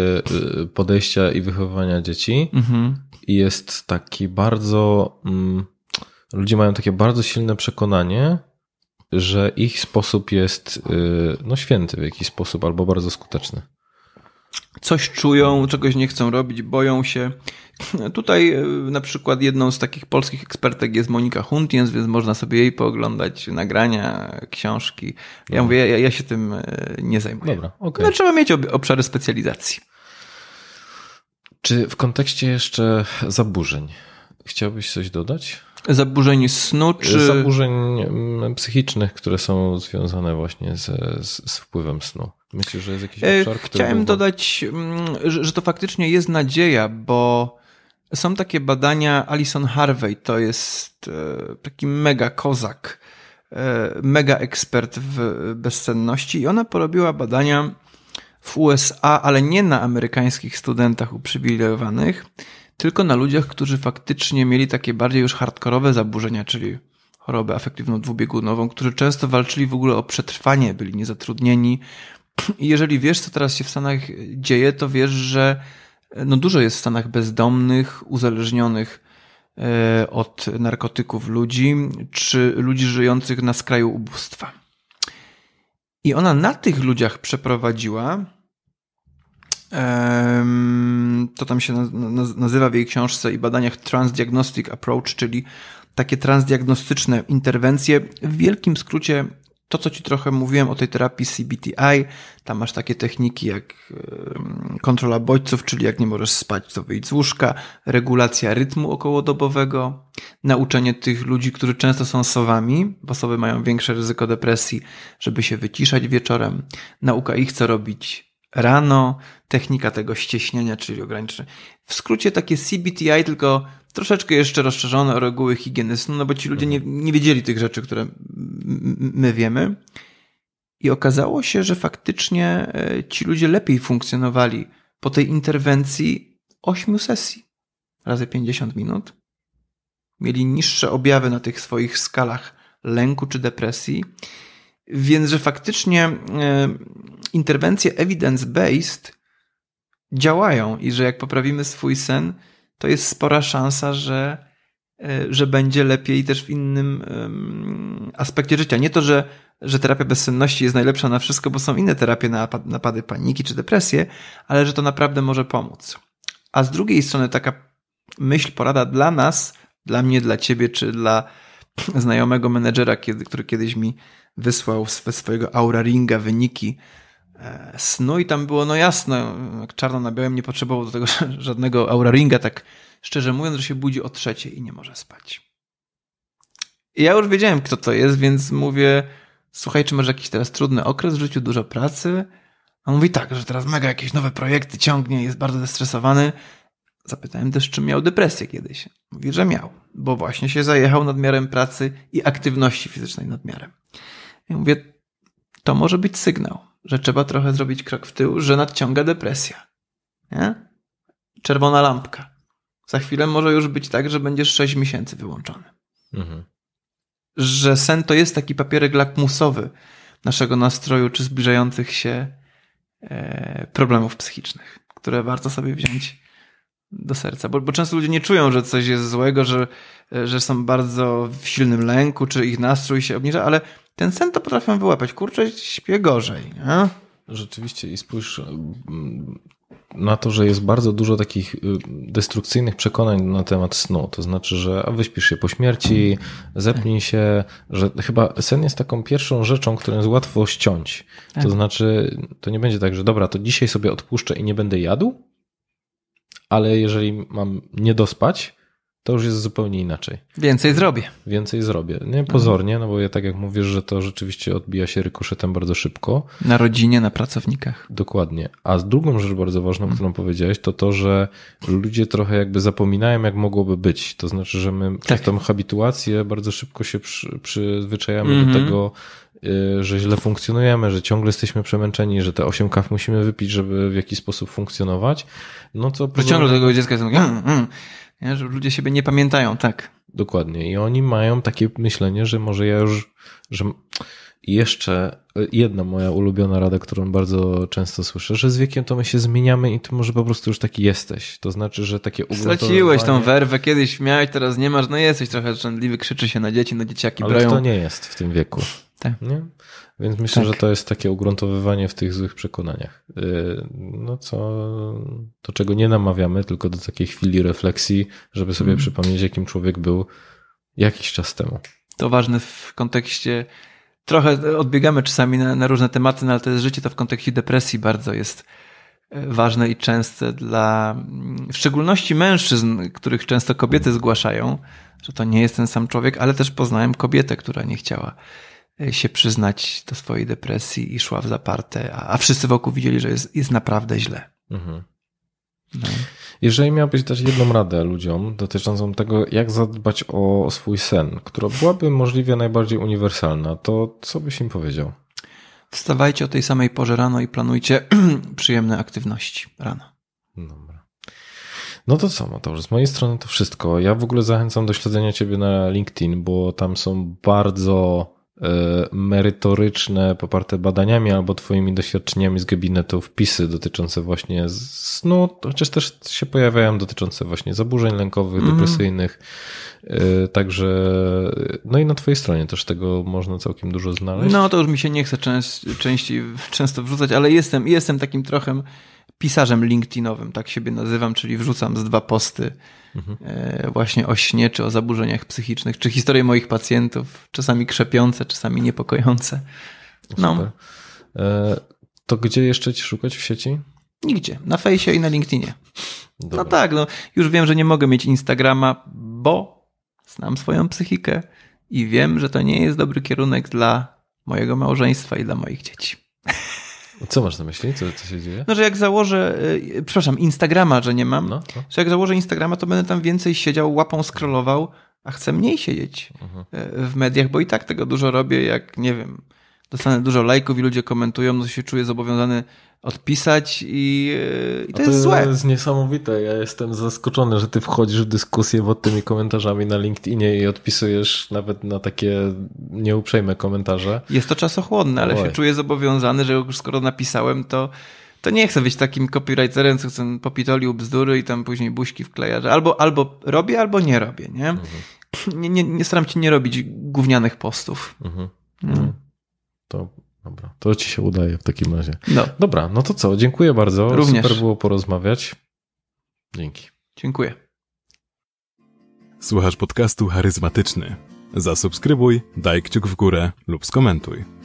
y, podejścia i wychowywania dzieci mhm. jest taki bardzo... Mm, ludzie mają takie bardzo silne przekonanie, że ich sposób jest y, no, święty w jakiś sposób albo bardzo skuteczny coś czują, czegoś nie chcą robić, boją się. Tutaj e, na przykład jedną z takich polskich ekspertek jest Monika Huntiens, więc można sobie jej pooglądać, nagrania, książki. Ja mówię, ja, ja, się tym e, nie zajmuję. Dobra, okay. no, trzeba mieć obszary specjalizacji. Czy w kontekście jeszcze zaburzeń chciałbyś coś dodać? Zaburzeń snu czy. Zaburzeń mm, psychicznych, które są związane właśnie z, z wpływem snu. Myślę, że jest jakiś e, obszar, Chciałem dodać, mm, że to faktycznie jest nadzieja, bo są takie badania Alison Harvey, to jest e, taki mega kozak, e, mega ekspert w bezcenności i ona porobiła badania w USA, ale nie na amerykańskich studentach uprzywilejowanych, tylko na ludziach, którzy faktycznie mieli takie bardziej już hardkorowe zaburzenia, czyli chorobę afektywną dwubiegunową, którzy często walczyli w ogóle o przetrwanie, byli niezatrudnieni, i jeżeli wiesz, co teraz się w Stanach dzieje, to wiesz, że e, no dużo jest w Stanach bezdomnych, uzależnionych e, od narkotyków ludzi, czy ludzi żyjących na skraju ubóstwa. I ona na tych ludziach przeprowadziła, to tam się nazywa w jej książce i badaniach Transdiagnostic Approach, czyli takie transdiagnostyczne interwencje, w wielkim skrócie to, co Ci trochę mówiłem o tej terapii CBTI, tam masz takie techniki jak kontrola bodźców, czyli jak nie możesz spać, to wyjdź z łóżka, regulacja rytmu okołodobowego, nauczenie tych ludzi, którzy często są sowami, bo sowy mają większe ryzyko depresji, żeby się wyciszać wieczorem, nauka ich, co robić rano, technika tego ścieśnienia, czyli ograniczenia. W skrócie takie CBTI, tylko troszeczkę jeszcze rozszerzone o reguły higieny snu, no bo ci ludzie nie, nie wiedzieli tych rzeczy, które my wiemy. I okazało się, że faktycznie e, ci ludzie lepiej funkcjonowali po tej interwencji 8 sesji razy 50 minut. Mieli niższe objawy na tych swoich skalach lęku czy depresji. Więc, że faktycznie e, interwencje evidence-based działają i że jak poprawimy swój sen, to jest spora szansa, że, e, że będzie lepiej też w innym aspekcie życia. Nie to, że, że terapia bezsenności jest najlepsza na wszystko, bo są inne terapie na napady paniki czy depresje, ale że to naprawdę może pomóc. A z drugiej strony taka myśl, porada dla nas, dla mnie, dla ciebie czy dla znajomego menedżera, który kiedyś mi wysłał ze swojego Aura Ringa wyniki E, snu i tam było, no jasne, czarno na białym nie potrzebował do tego żadnego aura ringa, tak szczerze mówiąc, że się budzi o trzeciej i nie może spać. I ja już wiedziałem, kto to jest, więc mówię, słuchaj, czy masz jakiś teraz trudny okres w życiu, dużo pracy? A on mówi tak, że teraz mega jakieś nowe projekty ciągnie, jest bardzo zestresowany. Zapytałem też, czy miał depresję kiedyś. Mówi, że miał, bo właśnie się zajechał nadmiarem pracy i aktywności fizycznej nadmiarem. I mówię, to może być sygnał że trzeba trochę zrobić krok w tył, że nadciąga depresja. Nie? Czerwona lampka. Za chwilę może już być tak, że będziesz 6 miesięcy wyłączony. Mhm. Że sen to jest taki papierek lakmusowy naszego nastroju czy zbliżających się e, problemów psychicznych, które warto sobie wziąć do serca. Bo, bo, często ludzie nie czują, że coś jest złego, że, e, że są bardzo w silnym lęku, czy ich nastrój się obniża, ale ten sen to potrafią wyłapać. Kurczę, śpię gorzej. Nie? Rzeczywiście i spójrz mm, na to, że jest bardzo dużo takich y, destrukcyjnych przekonań na temat snu. To znaczy, że a wyśpisz się po śmierci, zepnij się, że chyba sen jest taką pierwszą rzeczą, którą jest łatwo ściąć. To tak. znaczy, to nie będzie tak, że dobra, to dzisiaj sobie odpuszczę i nie będę jadł, ale jeżeli mam nie dospać, to już jest zupełnie inaczej. Więcej zrobię. Więcej zrobię. Nie pozornie, no bo ja tak jak mówisz, że to rzeczywiście odbija się rykoszetem bardzo szybko. Na rodzinie, na pracownikach. Dokładnie. A drugą rzecz bardzo ważną, mhm. którą powiedziałeś, to to, że ludzie trochę jakby zapominają, jak mogłoby być. To znaczy, że my tak. przez tą habituację bardzo szybko się przy, przyzwyczajamy mm -hmm. do mhm. tego, y, że źle funkcjonujemy, że ciągle jesteśmy przemęczeni, że te 8 kaw musimy wypić, żeby w jakiś sposób funkcjonować. No co. Że pozornie... ciągle tego dziecka jest. Hmm, hmm, nie? że ludzie siebie nie pamiętają, tak. Dokładnie. I oni mają takie myślenie, że może ja już, że jeszcze e, jedna moja ulubiona rada, którą bardzo często słyszę, że z wiekiem to my się zmieniamy i ty może po prostu już taki jesteś. To znaczy, że takie ugruntowanie... Straciłeś tą werwę, kiedyś miałeś, teraz nie masz, no jesteś trochę żądliwy, krzyczy się na dzieci, na no dzieciaki Ale brają. to nie jest w tym wieku. Tak. Nie? Więc myślę, tak. że to jest takie ugruntowywanie w tych złych przekonaniach. Y, no co, do czego nie namawiamy, tylko do takiej chwili refleksji, żeby sobie mm. przypomnieć, jakim człowiek był jakiś czas temu. To ważne w kontekście trochę odbiegamy czasami na, na, różne tematy, no ale to jest życie, to w kontekście depresji bardzo jest e, ważne i częste dla mm, w szczególności mężczyzn, których często kobiety zgłaszają, że to nie jest ten sam człowiek, ale też poznałem kobietę, która nie chciała się przyznać do swojej depresji i szła w zaparte, a, a wszyscy wokół widzieli, że jest, jest naprawdę źle. Mhm. No. Jeżeli miałbyś dać jedną radę ludziom dotyczącą tego, jak zadbać o swój sen, która byłaby możliwie najbardziej uniwersalna, to co byś im powiedział? Wstawajcie o tej samej porze rano i planujcie przyjemne aktywności rano. Dobra. No to co, Mateusz, z mojej strony to wszystko. Ja w ogóle zachęcam do śledzenia Ciebie na LinkedIn, bo tam są bardzo E, merytoryczne, poparte badaniami albo twoimi doświadczeniami z gabinetu wpisy dotyczące właśnie snu, chociaż też się pojawiają dotyczące właśnie zaburzeń lękowych, mm. depresyjnych. E, także, no i na twojej stronie też tego można całkiem dużo znaleźć. No to już mi się nie chce częst, części, często wrzucać, ale jestem, jestem takim trochę pisarzem LinkedInowym, tak siebie nazywam, czyli wrzucam z dwa posty mhm. E, właśnie o śnie, czy o zaburzeniach psychicznych, czy historie moich pacjentów, czasami krzepiące, czasami niepokojące. No. no. E, to gdzie jeszcze ci szukać w sieci? Nigdzie. Na fejsie i na LinkedInie. No Dobra. No tak, no, już wiem, że nie mogę mieć Instagrama, bo znam swoją psychikę i wiem, że to nie jest dobry kierunek dla mojego małżeństwa i dla moich dzieci. Co masz na myśli? Co, co się dzieje? No, że jak założę, yy, przepraszam, Instagrama, że nie mam, no, no. że jak założę Instagrama, to będę tam więcej siedział, łapą scrollował, a chcę mniej siedzieć uh mhm. -huh. Y, w mediach, bo i tak tego dużo robię, jak nie wiem, dostanę dużo lajków i ludzie komentują, no to się czuję zobowiązany odpisać i, e, i to, to, jest złe. To jest niesamowite. Ja jestem zaskoczony, że ty wchodzisz w dyskusję pod tymi komentarzami na LinkedInie i odpisujesz nawet na takie nieuprzejme komentarze. Jest to czasochłonne, ale Oj. się czuję zobowiązany, że już skoro napisałem, to to nie chcę być takim copywriterem, co chcę popitolił bzdury i tam później buźki wkleja, albo, albo robię, albo nie robię, nie? Mhm. Nie, nie, nie staram się nie robić gównianych postów. Mhm. No. Mhm. To dobra, to ci się udaje w takim razie. No. Dobra, no to co? Dziękuję bardzo. Również. Super było porozmawiać. Dzięki. Dziękuję. Słuchasz podcastu charyzmatyczny. Zasubskrybuj, daj kciuk w górę lub skomentuj.